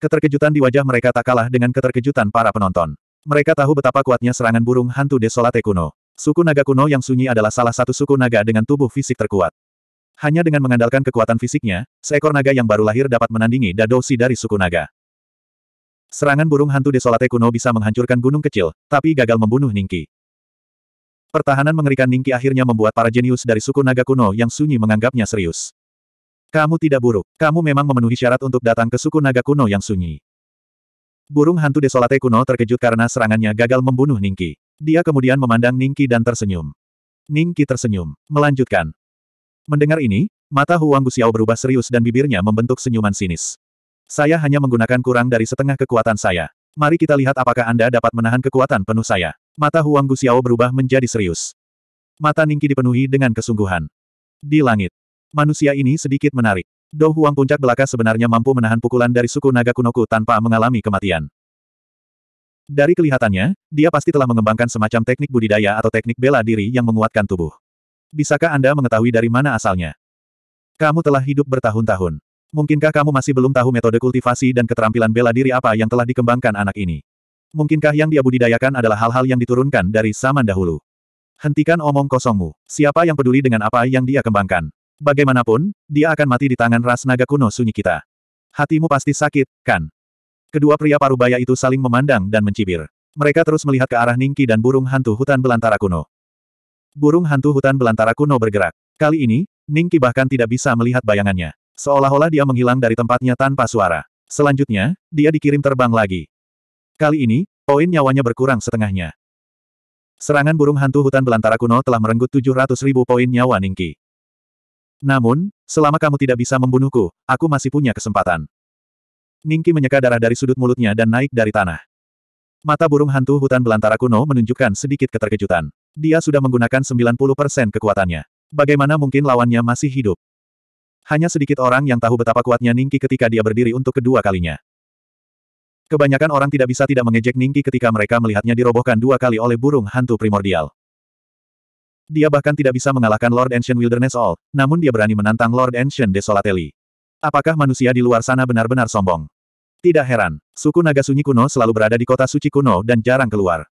A: Keterkejutan di wajah mereka tak kalah dengan keterkejutan para penonton. Mereka tahu betapa kuatnya serangan burung hantu desolate kuno. Suku naga kuno yang sunyi adalah salah satu suku naga dengan tubuh fisik terkuat. Hanya dengan mengandalkan kekuatan fisiknya, seekor naga yang baru lahir dapat menandingi dadosi dari suku naga. Serangan burung hantu desolate kuno bisa menghancurkan gunung kecil, tapi gagal membunuh Ningki. Pertahanan mengerikan Ningki akhirnya membuat para jenius dari suku naga kuno yang sunyi menganggapnya serius. Kamu tidak buruk, kamu memang memenuhi syarat untuk datang ke suku naga kuno yang sunyi. Burung hantu desolate kuno terkejut karena serangannya gagal membunuh Ningki. Dia kemudian memandang Ningki dan tersenyum. Ningki tersenyum, melanjutkan. Mendengar ini, mata Huang Guxiao berubah serius dan bibirnya membentuk senyuman sinis. Saya hanya menggunakan kurang dari setengah kekuatan saya. Mari kita lihat apakah Anda dapat menahan kekuatan penuh saya. Mata Huang Guxiao berubah menjadi serius. Mata Ningki dipenuhi dengan kesungguhan. Di langit, manusia ini sedikit menarik. Dou Huang puncak belaka sebenarnya mampu menahan pukulan dari suku naga kunoku tanpa mengalami kematian. Dari kelihatannya, dia pasti telah mengembangkan semacam teknik budidaya atau teknik bela diri yang menguatkan tubuh. Bisakah Anda mengetahui dari mana asalnya? Kamu telah hidup bertahun-tahun. Mungkinkah kamu masih belum tahu metode kultivasi dan keterampilan bela diri apa yang telah dikembangkan anak ini? Mungkinkah yang dia budidayakan adalah hal-hal yang diturunkan dari zaman dahulu? Hentikan omong kosongmu. Siapa yang peduli dengan apa yang dia kembangkan? Bagaimanapun, dia akan mati di tangan ras naga kuno sunyi kita. Hatimu pasti sakit, kan? Kedua pria parubaya itu saling memandang dan mencibir. Mereka terus melihat ke arah Ningki dan burung hantu hutan belantara kuno. Burung hantu hutan belantara kuno bergerak. Kali ini, Ningki bahkan tidak bisa melihat bayangannya. Seolah-olah dia menghilang dari tempatnya tanpa suara. Selanjutnya, dia dikirim terbang lagi. Kali ini, poin nyawanya berkurang setengahnya. Serangan burung hantu hutan belantara kuno telah merenggut 700 ribu poin nyawa Ningki. Namun, selama kamu tidak bisa membunuhku, aku masih punya kesempatan. Ningki menyeka darah dari sudut mulutnya dan naik dari tanah. Mata burung hantu hutan belantara kuno menunjukkan sedikit keterkejutan. Dia sudah menggunakan 90% kekuatannya. Bagaimana mungkin lawannya masih hidup? Hanya sedikit orang yang tahu betapa kuatnya Ningki ketika dia berdiri untuk kedua kalinya. Kebanyakan orang tidak bisa tidak mengejek Ningki ketika mereka melihatnya dirobohkan dua kali oleh burung hantu primordial. Dia bahkan tidak bisa mengalahkan Lord Ancient Wilderness All, namun dia berani menantang Lord Ancient Desolateli. Apakah manusia di luar sana benar-benar sombong? Tidak heran, suku naga sunyi kuno selalu berada di kota suci kuno dan jarang keluar.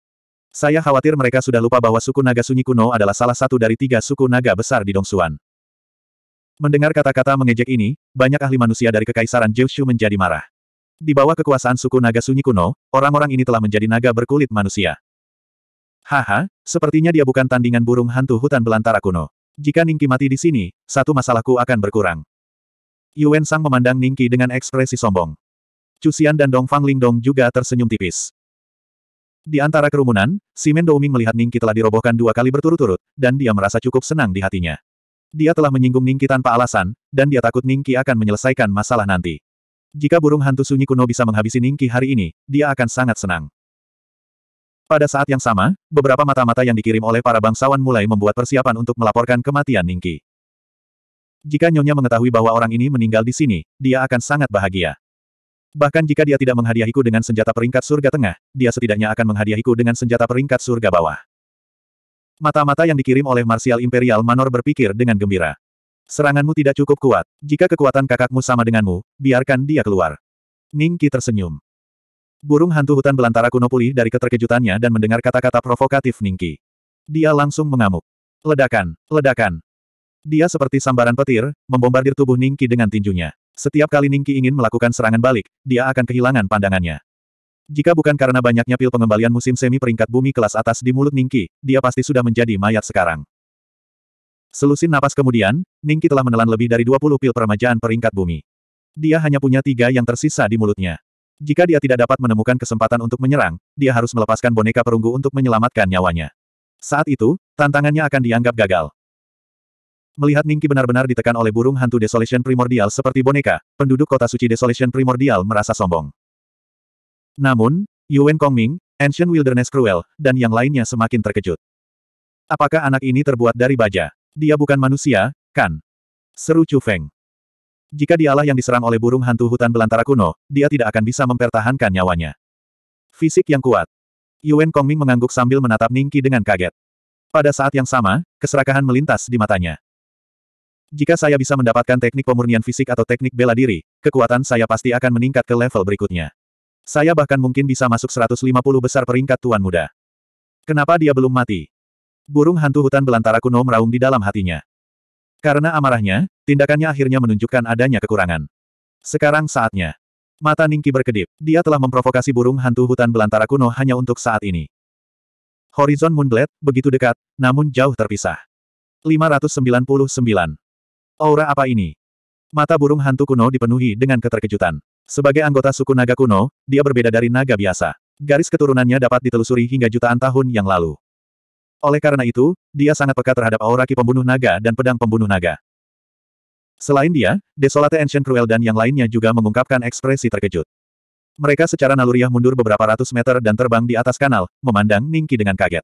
A: Saya khawatir mereka sudah lupa bahwa suku naga sunyi kuno adalah salah satu dari tiga suku naga besar di Dongsuan. Mendengar kata-kata mengejek ini, banyak ahli manusia dari Kekaisaran Jiushu menjadi marah. Di bawah kekuasaan suku naga sunyi kuno, orang-orang ini telah menjadi naga berkulit manusia. Haha, sepertinya dia bukan tandingan burung hantu hutan belantara kuno. Jika Ningki mati di sini, satu masalahku akan berkurang. Yuan Sang memandang Ningki dengan ekspresi sombong. Cusian dan Dong Fang Lingdong juga tersenyum tipis. Di antara kerumunan, Simen Douming melihat Ningki telah dirobohkan dua kali berturut-turut, dan dia merasa cukup senang di hatinya. Dia telah menyinggung Ningki tanpa alasan, dan dia takut Ningki akan menyelesaikan masalah nanti. Jika burung hantu sunyi kuno bisa menghabisi Ningki hari ini, dia akan sangat senang. Pada saat yang sama, beberapa mata-mata yang dikirim oleh para bangsawan mulai membuat persiapan untuk melaporkan kematian Ningki. Jika Nyonya mengetahui bahwa orang ini meninggal di sini, dia akan sangat bahagia. Bahkan jika dia tidak menghadiahiku dengan senjata peringkat surga tengah, dia setidaknya akan menghadiahiku dengan senjata peringkat surga bawah. Mata-mata yang dikirim oleh Marsial Imperial Manor berpikir dengan gembira. Seranganmu tidak cukup kuat. Jika kekuatan kakakmu sama denganmu, biarkan dia keluar. Ningki tersenyum. Burung hantu hutan belantara kuno pulih dari keterkejutannya dan mendengar kata-kata provokatif Ningki. Dia langsung mengamuk. Ledakan, ledakan. Dia seperti sambaran petir, membombardir tubuh Ningki dengan tinjunya. Setiap kali Ningki ingin melakukan serangan balik, dia akan kehilangan pandangannya. Jika bukan karena banyaknya pil pengembalian musim semi peringkat bumi kelas atas di mulut Ningki, dia pasti sudah menjadi mayat sekarang. Selusin napas kemudian, Ningki telah menelan lebih dari 20 pil peremajaan peringkat bumi. Dia hanya punya tiga yang tersisa di mulutnya. Jika dia tidak dapat menemukan kesempatan untuk menyerang, dia harus melepaskan boneka perunggu untuk menyelamatkan nyawanya. Saat itu, tantangannya akan dianggap gagal. Melihat Ningki benar-benar ditekan oleh burung hantu Desolation Primordial seperti boneka, penduduk kota suci Desolation Primordial merasa sombong. Namun, Yuan Kongming, Ancient Wilderness Cruel, dan yang lainnya semakin terkejut. Apakah anak ini terbuat dari baja? Dia bukan manusia, kan? Seru Chu Feng. Jika dialah yang diserang oleh burung hantu hutan belantara kuno, dia tidak akan bisa mempertahankan nyawanya. Fisik yang kuat. Yuan Kongming mengangguk sambil menatap Ningki dengan kaget. Pada saat yang sama, keserakahan melintas di matanya. Jika saya bisa mendapatkan teknik pemurnian fisik atau teknik bela diri, kekuatan saya pasti akan meningkat ke level berikutnya. Saya bahkan mungkin bisa masuk 150 besar peringkat tuan muda. Kenapa dia belum mati? Burung hantu hutan belantara kuno meraung di dalam hatinya. Karena amarahnya, tindakannya akhirnya menunjukkan adanya kekurangan. Sekarang saatnya. Mata Ningki berkedip. Dia telah memprovokasi burung hantu hutan belantara kuno hanya untuk saat ini. Horizon Moonblade, begitu dekat, namun jauh terpisah. 599. Aura apa ini? Mata burung hantu kuno dipenuhi dengan keterkejutan. Sebagai anggota suku naga kuno, dia berbeda dari naga biasa. Garis keturunannya dapat ditelusuri hingga jutaan tahun yang lalu. Oleh karena itu, dia sangat peka terhadap aura ki pembunuh naga dan pedang pembunuh naga. Selain dia, Desolate Ancient Cruel dan yang lainnya juga mengungkapkan ekspresi terkejut. Mereka secara naluriah mundur beberapa ratus meter dan terbang di atas kanal, memandang Ningki dengan kaget.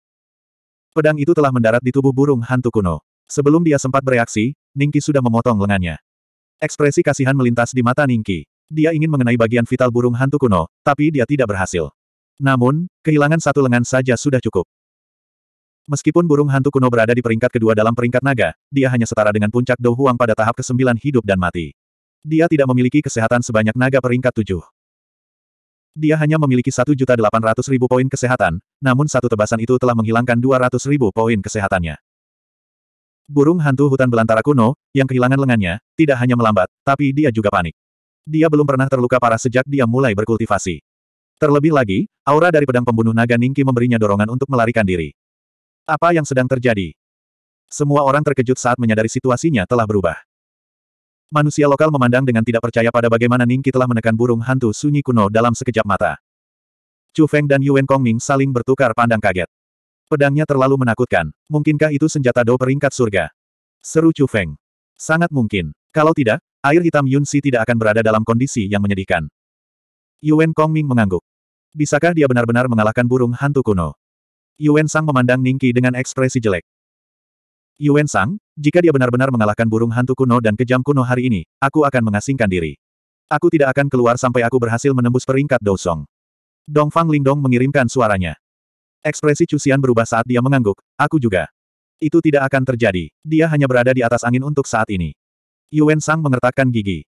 A: Pedang itu telah mendarat di tubuh burung hantu kuno. Sebelum dia sempat bereaksi, Ningki sudah memotong lengannya. Ekspresi kasihan melintas di mata Ningki. Dia ingin mengenai bagian vital burung hantu kuno, tapi dia tidak berhasil. Namun, kehilangan satu lengan saja sudah cukup. Meskipun burung hantu kuno berada di peringkat kedua dalam peringkat naga, dia hanya setara dengan puncak Dou Huang pada tahap kesembilan hidup dan mati. Dia tidak memiliki kesehatan sebanyak naga peringkat tujuh. Dia hanya memiliki 1.800.000 poin kesehatan, namun satu tebasan itu telah menghilangkan 200.000 poin kesehatannya. Burung hantu hutan belantara kuno, yang kehilangan lengannya, tidak hanya melambat, tapi dia juga panik. Dia belum pernah terluka parah sejak dia mulai berkultivasi. Terlebih lagi, aura dari pedang pembunuh naga Ningki memberinya dorongan untuk melarikan diri. Apa yang sedang terjadi? Semua orang terkejut saat menyadari situasinya telah berubah. Manusia lokal memandang dengan tidak percaya pada bagaimana Ningki telah menekan burung hantu sunyi kuno dalam sekejap mata. Chu Feng dan Yuan Kongming saling bertukar pandang kaget. Pedangnya terlalu menakutkan. Mungkinkah itu senjata do peringkat surga? Seru Chu Feng. Sangat mungkin. Kalau tidak, air hitam Yun Si tidak akan berada dalam kondisi yang menyedihkan. Yuan Kongming mengangguk. Bisakah dia benar-benar mengalahkan burung hantu kuno? Yuan Sang memandang Ningki dengan ekspresi jelek. Yuan Sang, jika dia benar-benar mengalahkan burung hantu kuno dan kejam kuno hari ini, aku akan mengasingkan diri. Aku tidak akan keluar sampai aku berhasil menembus peringkat Dousong. Dong Fang Lingdong mengirimkan suaranya. Ekspresi Cusian berubah saat dia mengangguk, aku juga. Itu tidak akan terjadi, dia hanya berada di atas angin untuk saat ini. Yuan Sang mengertakkan gigi.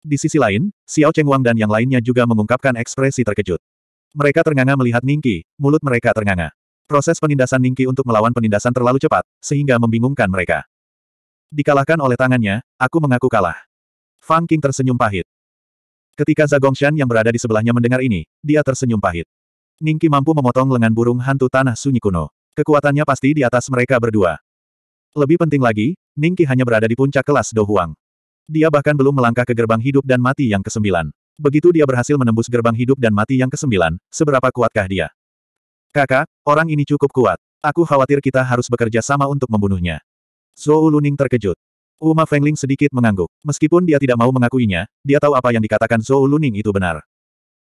A: Di sisi lain, Xiao Cheng Wang dan yang lainnya juga mengungkapkan ekspresi terkejut. Mereka ternganga melihat Ningki, mulut mereka ternganga. Proses penindasan Ningki untuk melawan penindasan terlalu cepat, sehingga membingungkan mereka. Dikalahkan oleh tangannya, aku mengaku kalah. Fang King tersenyum pahit. Ketika Zagongshan yang berada di sebelahnya mendengar ini, dia tersenyum pahit. Ningki mampu memotong lengan burung hantu tanah sunyi kuno. Kekuatannya pasti di atas mereka berdua. Lebih penting lagi, Ningki hanya berada di puncak kelas Dohuang. Dia bahkan belum melangkah ke gerbang hidup dan mati yang kesembilan. Begitu dia berhasil menembus gerbang hidup dan mati yang kesembilan, seberapa kuatkah dia? Kakak, orang ini cukup kuat. Aku khawatir kita harus bekerja sama untuk membunuhnya. Zhou Luning terkejut. Uma Fengling sedikit mengangguk. Meskipun dia tidak mau mengakuinya, dia tahu apa yang dikatakan Zhou Luning itu benar.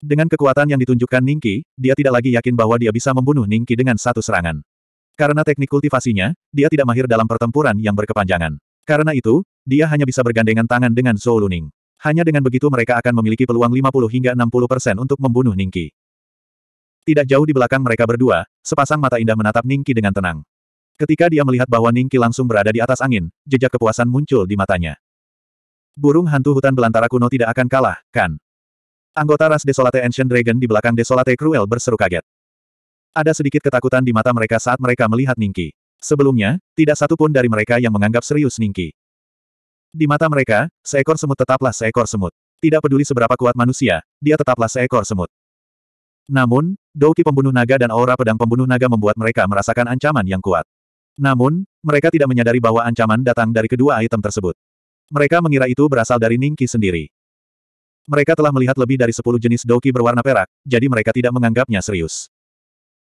A: Dengan kekuatan yang ditunjukkan Ningki, dia tidak lagi yakin bahwa dia bisa membunuh Ningki dengan satu serangan. Karena teknik kultivasinya, dia tidak mahir dalam pertempuran yang berkepanjangan. Karena itu, dia hanya bisa bergandengan tangan dengan Zhou Luning. Hanya dengan begitu mereka akan memiliki peluang 50 hingga 60 persen untuk membunuh Ningki. Tidak jauh di belakang mereka berdua, sepasang mata indah menatap Ningki dengan tenang. Ketika dia melihat bahwa Ningki langsung berada di atas angin, jejak kepuasan muncul di matanya. Burung hantu hutan belantara kuno tidak akan kalah, kan? Anggota ras Desolate Ancient Dragon di belakang Desolate Cruel berseru kaget. Ada sedikit ketakutan di mata mereka saat mereka melihat Ningki. Sebelumnya, tidak satu pun dari mereka yang menganggap serius Ningki. Di mata mereka, seekor semut tetaplah seekor semut. Tidak peduli seberapa kuat manusia, dia tetaplah seekor semut. Namun, Douki pembunuh naga dan aura pedang pembunuh naga membuat mereka merasakan ancaman yang kuat. Namun, mereka tidak menyadari bahwa ancaman datang dari kedua item tersebut. Mereka mengira itu berasal dari Ningki sendiri. Mereka telah melihat lebih dari 10 jenis Douki berwarna perak, jadi mereka tidak menganggapnya serius.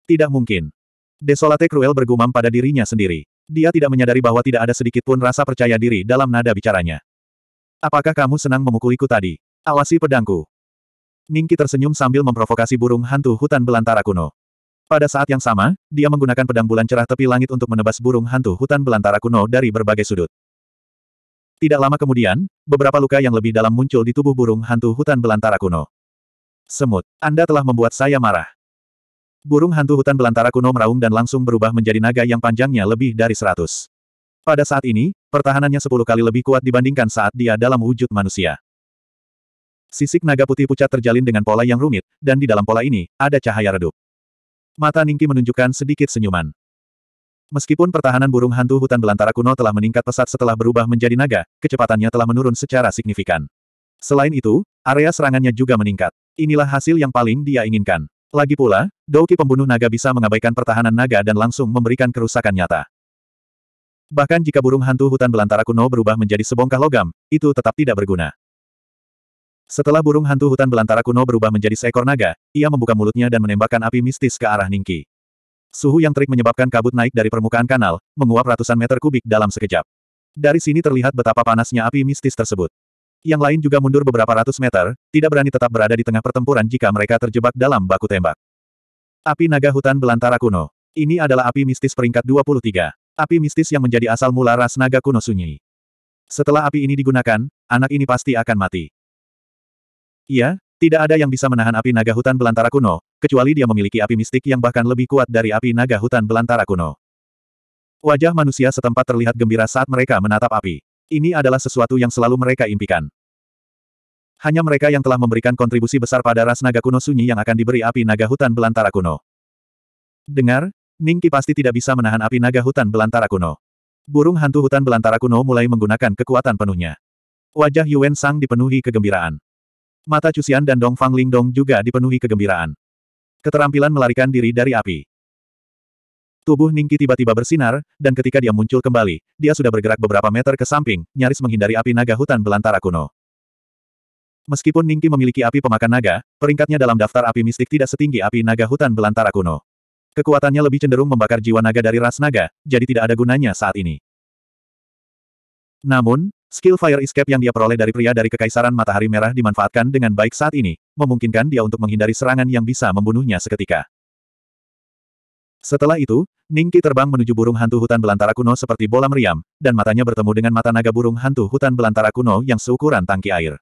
A: Tidak mungkin. Desolate Cruel bergumam pada dirinya sendiri. Dia tidak menyadari bahwa tidak ada sedikit pun rasa percaya diri dalam nada bicaranya. Apakah kamu senang memukuliku tadi? Awasi pedangku. Ningki tersenyum sambil memprovokasi burung hantu hutan belantara kuno. Pada saat yang sama, dia menggunakan pedang bulan cerah tepi langit untuk menebas burung hantu hutan belantara kuno dari berbagai sudut. Tidak lama kemudian, beberapa luka yang lebih dalam muncul di tubuh burung hantu hutan belantara kuno. Semut, Anda telah membuat saya marah. Burung hantu hutan belantara kuno meraung dan langsung berubah menjadi naga yang panjangnya lebih dari seratus. Pada saat ini, pertahanannya sepuluh kali lebih kuat dibandingkan saat dia dalam wujud manusia. Sisik naga putih pucat terjalin dengan pola yang rumit, dan di dalam pola ini, ada cahaya redup. Mata Ningki menunjukkan sedikit senyuman. Meskipun pertahanan burung hantu hutan belantara kuno telah meningkat pesat setelah berubah menjadi naga, kecepatannya telah menurun secara signifikan. Selain itu, area serangannya juga meningkat. Inilah hasil yang paling dia inginkan. Lagi pula, Douki pembunuh naga bisa mengabaikan pertahanan naga dan langsung memberikan kerusakan nyata. Bahkan jika burung hantu hutan belantara kuno berubah menjadi sebongkah logam, itu tetap tidak berguna. Setelah burung hantu hutan belantara kuno berubah menjadi seekor naga, ia membuka mulutnya dan menembakkan api mistis ke arah Ningki. Suhu yang terik menyebabkan kabut naik dari permukaan kanal, menguap ratusan meter kubik dalam sekejap. Dari sini terlihat betapa panasnya api mistis tersebut. Yang lain juga mundur beberapa ratus meter, tidak berani tetap berada di tengah pertempuran jika mereka terjebak dalam baku tembak. Api naga hutan belantara kuno. Ini adalah api mistis peringkat 23. Api mistis yang menjadi asal mula ras naga kuno sunyi. Setelah api ini digunakan, anak ini pasti akan mati. Iya, tidak ada yang bisa menahan api naga hutan belantara kuno, kecuali dia memiliki api mistik yang bahkan lebih kuat dari api naga hutan belantara kuno. Wajah manusia setempat terlihat gembira saat mereka menatap api. Ini adalah sesuatu yang selalu mereka impikan. Hanya mereka yang telah memberikan kontribusi besar pada ras naga kuno sunyi yang akan diberi api naga hutan belantara kuno. Dengar, Ningki pasti tidak bisa menahan api naga hutan belantara kuno. Burung hantu hutan belantara kuno mulai menggunakan kekuatan penuhnya. Wajah Yuan Sang dipenuhi kegembiraan. Mata Cusian dan Dong Fang Ling Dong juga dipenuhi kegembiraan. Keterampilan melarikan diri dari api. Tubuh Ningki tiba-tiba bersinar, dan ketika dia muncul kembali, dia sudah bergerak beberapa meter ke samping, nyaris menghindari api naga hutan belantara kuno. Meskipun Ningki memiliki api pemakan naga, peringkatnya dalam daftar api mistik tidak setinggi api naga hutan belantara kuno. Kekuatannya lebih cenderung membakar jiwa naga dari ras naga, jadi tidak ada gunanya saat ini. Namun, skill Fire Escape yang dia peroleh dari pria dari Kekaisaran Matahari Merah dimanfaatkan dengan baik saat ini, memungkinkan dia untuk menghindari serangan yang bisa membunuhnya seketika. Setelah itu, Ningki terbang menuju burung hantu hutan belantara kuno seperti bola meriam, dan matanya bertemu dengan mata naga burung hantu hutan belantara kuno yang seukuran tangki air.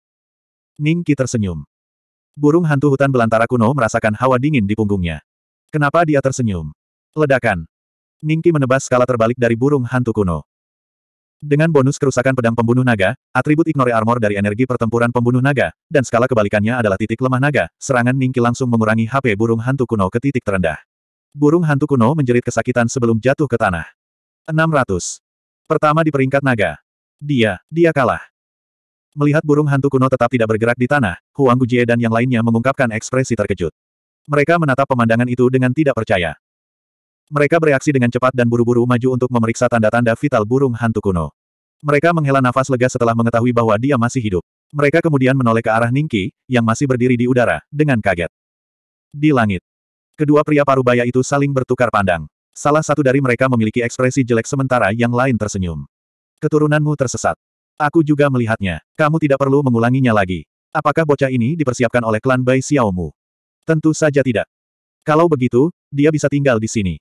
A: Ningki tersenyum. Burung hantu hutan belantara kuno merasakan hawa dingin di punggungnya. Kenapa dia tersenyum? Ledakan. Ningki menebas skala terbalik dari burung hantu kuno. Dengan bonus kerusakan pedang pembunuh naga, atribut ignore armor dari energi pertempuran pembunuh naga, dan skala kebalikannya adalah titik lemah naga, serangan Ningki langsung mengurangi HP burung hantu kuno ke titik terendah burung hantu kuno menjerit kesakitan sebelum jatuh ke tanah. 600. Pertama di peringkat naga. Dia, dia kalah. Melihat burung hantu kuno tetap tidak bergerak di tanah, Huang Gujie dan yang lainnya mengungkapkan ekspresi terkejut. Mereka menatap pemandangan itu dengan tidak percaya. Mereka bereaksi dengan cepat dan buru-buru maju untuk memeriksa tanda-tanda vital burung hantu kuno. Mereka menghela nafas lega setelah mengetahui bahwa dia masih hidup. Mereka kemudian menoleh ke arah Ningki, yang masih berdiri di udara, dengan kaget. Di langit, Kedua pria parubaya itu saling bertukar pandang. Salah satu dari mereka memiliki ekspresi jelek sementara yang lain tersenyum. Keturunanmu tersesat. Aku juga melihatnya. Kamu tidak perlu mengulanginya lagi. Apakah bocah ini dipersiapkan oleh klan Bai Xiaomu? Tentu saja tidak. Kalau begitu, dia bisa tinggal di sini.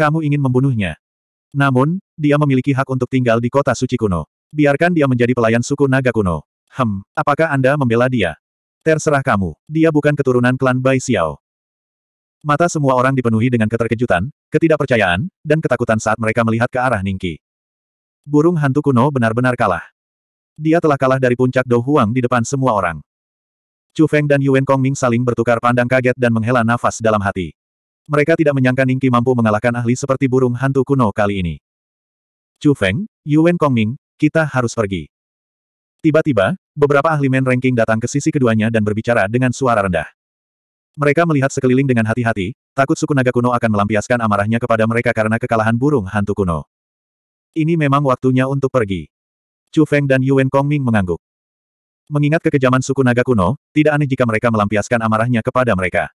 A: Kamu ingin membunuhnya. Namun, dia memiliki hak untuk tinggal di kota suci kuno. Biarkan dia menjadi pelayan suku naga kuno. Hem, apakah Anda membela dia? Terserah kamu, dia bukan keturunan klan Bai Xiao. Mata semua orang dipenuhi dengan keterkejutan, ketidakpercayaan, dan ketakutan saat mereka melihat ke arah Ningki. Burung hantu kuno benar-benar kalah. Dia telah kalah dari puncak Dou di depan semua orang. Chu Feng dan Yuan Kongming saling bertukar pandang kaget dan menghela nafas dalam hati. Mereka tidak menyangka Ningki mampu mengalahkan ahli seperti burung hantu kuno kali ini. Chu Feng, Yuan Kongming, kita harus pergi. Tiba-tiba, beberapa ahli men ranking datang ke sisi keduanya dan berbicara dengan suara rendah. Mereka melihat sekeliling dengan hati-hati, takut suku naga kuno akan melampiaskan amarahnya kepada mereka karena kekalahan burung hantu kuno. Ini memang waktunya untuk pergi. Chu Feng dan Yuan Kongming mengangguk. Mengingat kekejaman suku naga kuno, tidak aneh jika mereka melampiaskan amarahnya kepada mereka.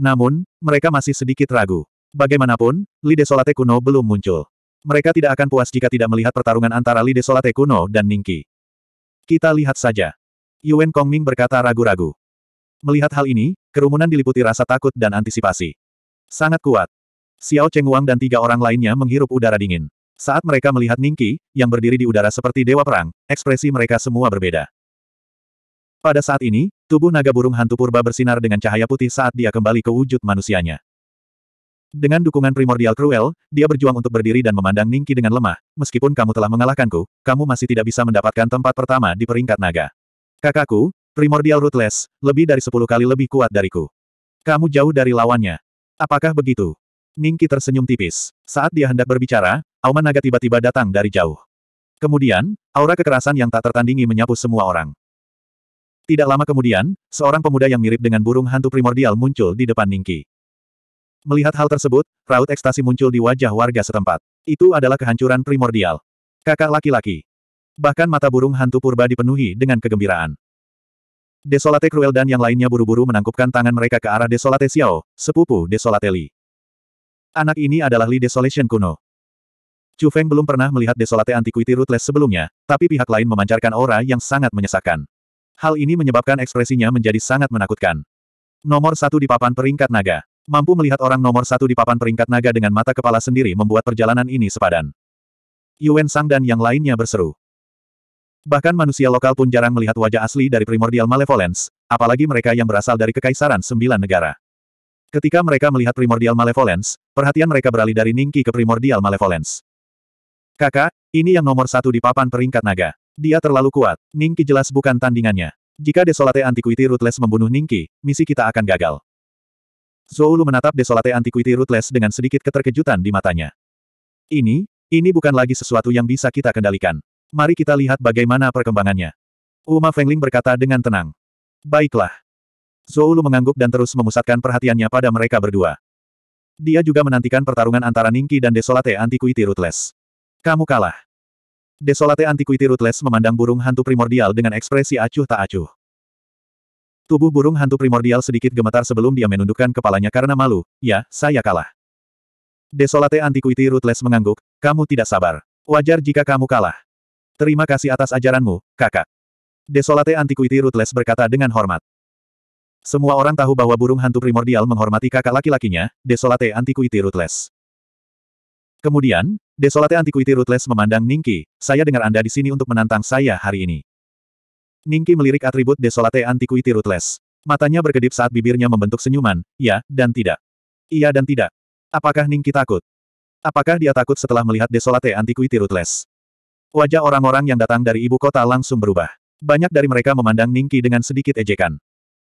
A: Namun, mereka masih sedikit ragu. Bagaimanapun, Li Desolate kuno belum muncul. Mereka tidak akan puas jika tidak melihat pertarungan antara Li Desolate kuno dan Ningki. Kita lihat saja. Yuan Kongming berkata ragu-ragu. Melihat hal ini, kerumunan diliputi rasa takut dan antisipasi. Sangat kuat. Xiao Wang dan tiga orang lainnya menghirup udara dingin. Saat mereka melihat Ningqi, yang berdiri di udara seperti dewa perang, ekspresi mereka semua berbeda. Pada saat ini, tubuh naga burung hantu purba bersinar dengan cahaya putih saat dia kembali ke wujud manusianya. Dengan dukungan primordial Cruel, dia berjuang untuk berdiri dan memandang Ningki dengan lemah. Meskipun kamu telah mengalahkanku, kamu masih tidak bisa mendapatkan tempat pertama di peringkat naga. Kakakku, Primordial Ruthless, lebih dari sepuluh kali lebih kuat dariku. Kamu jauh dari lawannya. Apakah begitu? Ningki tersenyum tipis. Saat dia hendak berbicara, Auman Naga tiba-tiba datang dari jauh. Kemudian, aura kekerasan yang tak tertandingi menyapu semua orang. Tidak lama kemudian, seorang pemuda yang mirip dengan burung hantu primordial muncul di depan Ningki. Melihat hal tersebut, raut ekstasi muncul di wajah warga setempat. Itu adalah kehancuran primordial. Kakak laki-laki. Bahkan mata burung hantu purba dipenuhi dengan kegembiraan. Desolate Cruel dan yang lainnya buru-buru menangkupkan tangan mereka ke arah Desolate Xiao, sepupu Desolate Li. Anak ini adalah Li Desolation kuno. Chu Feng belum pernah melihat Desolate Antiquity Rootless sebelumnya, tapi pihak lain memancarkan aura yang sangat menyesakkan. Hal ini menyebabkan ekspresinya menjadi sangat menakutkan. Nomor satu di papan peringkat naga. Mampu melihat orang nomor satu di papan peringkat naga dengan mata kepala sendiri membuat perjalanan ini sepadan. Yuan Sang dan yang lainnya berseru. Bahkan manusia lokal pun jarang melihat wajah asli dari primordial malevolence, apalagi mereka yang berasal dari kekaisaran sembilan negara. Ketika mereka melihat primordial malevolence, perhatian mereka beralih dari Ningki ke primordial malevolence. Kakak, ini yang nomor satu di papan peringkat naga. Dia terlalu kuat, Ningki jelas bukan tandingannya. Jika Desolate Antiquity Ruthless membunuh Ningki, misi kita akan gagal. Zoulu menatap Desolate Antiquity Ruthless dengan sedikit keterkejutan di matanya. Ini, ini bukan lagi sesuatu yang bisa kita kendalikan. Mari kita lihat bagaimana perkembangannya. Uma Fengling berkata dengan tenang. Baiklah. Zhou Lu mengangguk dan terus memusatkan perhatiannya pada mereka berdua. Dia juga menantikan pertarungan antara Ningki dan Desolate Antiquity Ruthless. Kamu kalah. Desolate Antiquity Ruthless memandang burung hantu primordial dengan ekspresi acuh tak acuh. Tubuh burung hantu primordial sedikit gemetar sebelum dia menundukkan kepalanya karena malu, ya, saya kalah. Desolate Antiquity Ruthless mengangguk, kamu tidak sabar. Wajar jika kamu kalah. Terima kasih atas ajaranmu, kakak. Desolate Antiquity Ruthless berkata dengan hormat. Semua orang tahu bahwa burung hantu primordial menghormati kakak laki-lakinya, Desolate Antiquity Ruthless. Kemudian, Desolate Antiquity Ruthless memandang Ningki, saya dengar Anda di sini untuk menantang saya hari ini. Ningki melirik atribut Desolate Antiquity Ruthless. Matanya berkedip saat bibirnya membentuk senyuman, ya, dan tidak. Iya dan tidak. Apakah Ningki takut? Apakah dia takut setelah melihat Desolate Antiquity Ruthless? Wajah orang-orang yang datang dari ibu kota langsung berubah. Banyak dari mereka memandang Ningki dengan sedikit ejekan.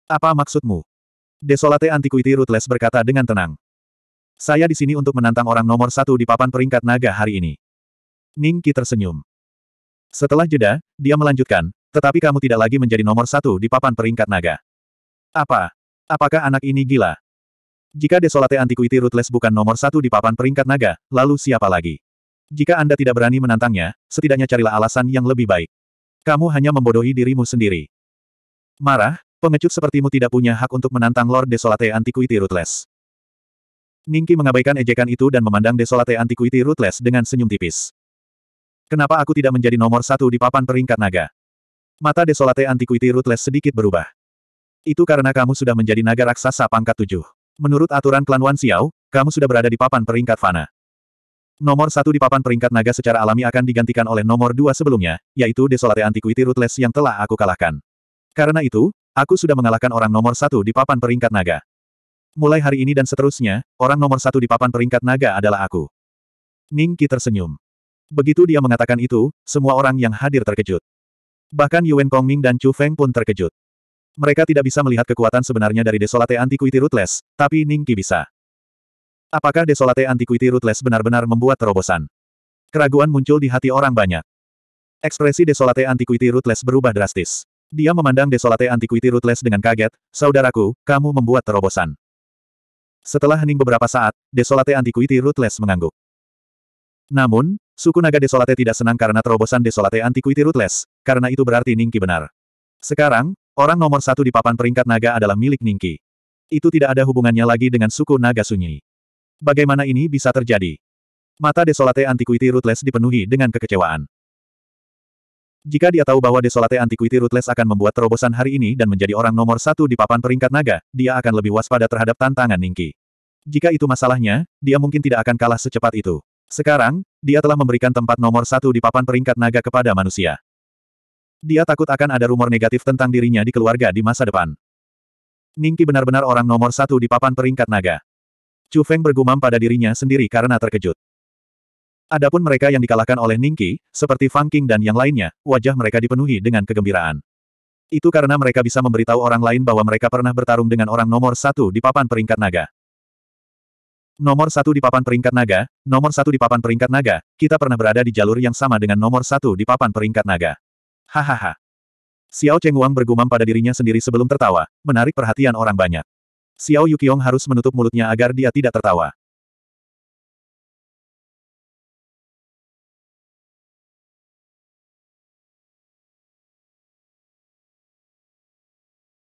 A: Apa maksudmu? Desolate Antiquity Ruthless berkata dengan tenang. Saya di sini untuk menantang orang nomor satu di papan peringkat naga hari ini. Ningki tersenyum. Setelah jeda, dia melanjutkan, tetapi kamu tidak lagi menjadi nomor satu di papan peringkat naga. Apa? Apakah anak ini gila? Jika Desolate Antiquity Ruthless bukan nomor satu di papan peringkat naga, lalu siapa lagi? Jika Anda tidak berani menantangnya, setidaknya carilah alasan yang lebih baik. Kamu hanya membodohi dirimu sendiri. Marah, pengecut sepertimu tidak punya hak untuk menantang Lord Desolate Antiquity Ruthless. Ningki mengabaikan ejekan itu dan memandang Desolate Antiquity Ruthless dengan senyum tipis. Kenapa aku tidak menjadi nomor satu di papan peringkat naga? Mata Desolate Antiquity Ruthless sedikit berubah. Itu karena kamu sudah menjadi naga raksasa pangkat tujuh. Menurut aturan klan Wan Xiao, kamu sudah berada di papan peringkat fana. Nomor satu di papan peringkat naga secara alami akan digantikan oleh nomor dua sebelumnya, yaitu Desolate Antiquity Ruthless yang telah aku kalahkan. Karena itu, aku sudah mengalahkan orang nomor satu di papan peringkat naga. Mulai hari ini dan seterusnya, orang nomor satu di papan peringkat naga adalah aku. Ning Qi tersenyum. Begitu dia mengatakan itu, semua orang yang hadir terkejut. Bahkan Yuan Kongming dan Chu Feng pun terkejut. Mereka tidak bisa melihat kekuatan sebenarnya dari Desolate Antiquity Ruthless, tapi Ning Qi bisa. Apakah Desolate Antiquity Ruthless benar-benar membuat terobosan? Keraguan muncul di hati orang banyak. Ekspresi Desolate Antiquity Ruthless berubah drastis. Dia memandang Desolate Antiquity Ruthless dengan kaget, Saudaraku, kamu membuat terobosan. Setelah hening beberapa saat, Desolate Antiquity Ruthless mengangguk. Namun, suku naga Desolate tidak senang karena terobosan Desolate Antiquity Ruthless, karena itu berarti Ningki benar. Sekarang, orang nomor satu di papan peringkat naga adalah milik Ningki. Itu tidak ada hubungannya lagi dengan suku naga sunyi. Bagaimana ini bisa terjadi? Mata Desolate Antiquity Ruthless dipenuhi dengan kekecewaan. Jika dia tahu bahwa Desolate Antiquity Ruthless akan membuat terobosan hari ini dan menjadi orang nomor satu di papan peringkat naga, dia akan lebih waspada terhadap tantangan Ningki. Jika itu masalahnya, dia mungkin tidak akan kalah secepat itu. Sekarang, dia telah memberikan tempat nomor satu di papan peringkat naga kepada manusia. Dia takut akan ada rumor negatif tentang dirinya di keluarga di masa depan. Ningki benar-benar orang nomor satu di papan peringkat naga. Chu Feng bergumam pada dirinya sendiri karena terkejut. Adapun mereka yang dikalahkan oleh Ningqi, seperti Fang King dan yang lainnya, wajah mereka dipenuhi dengan kegembiraan. Itu karena mereka bisa memberitahu orang lain bahwa mereka pernah bertarung dengan orang nomor satu di papan peringkat naga. Nomor satu di papan peringkat naga, nomor satu di papan peringkat naga, kita pernah berada di jalur yang sama dengan nomor satu di papan peringkat naga. Hahaha. Xiao Cheng Wang bergumam pada dirinya sendiri sebelum tertawa, menarik perhatian orang banyak. Xiao Yuqiong harus menutup mulutnya agar dia tidak tertawa.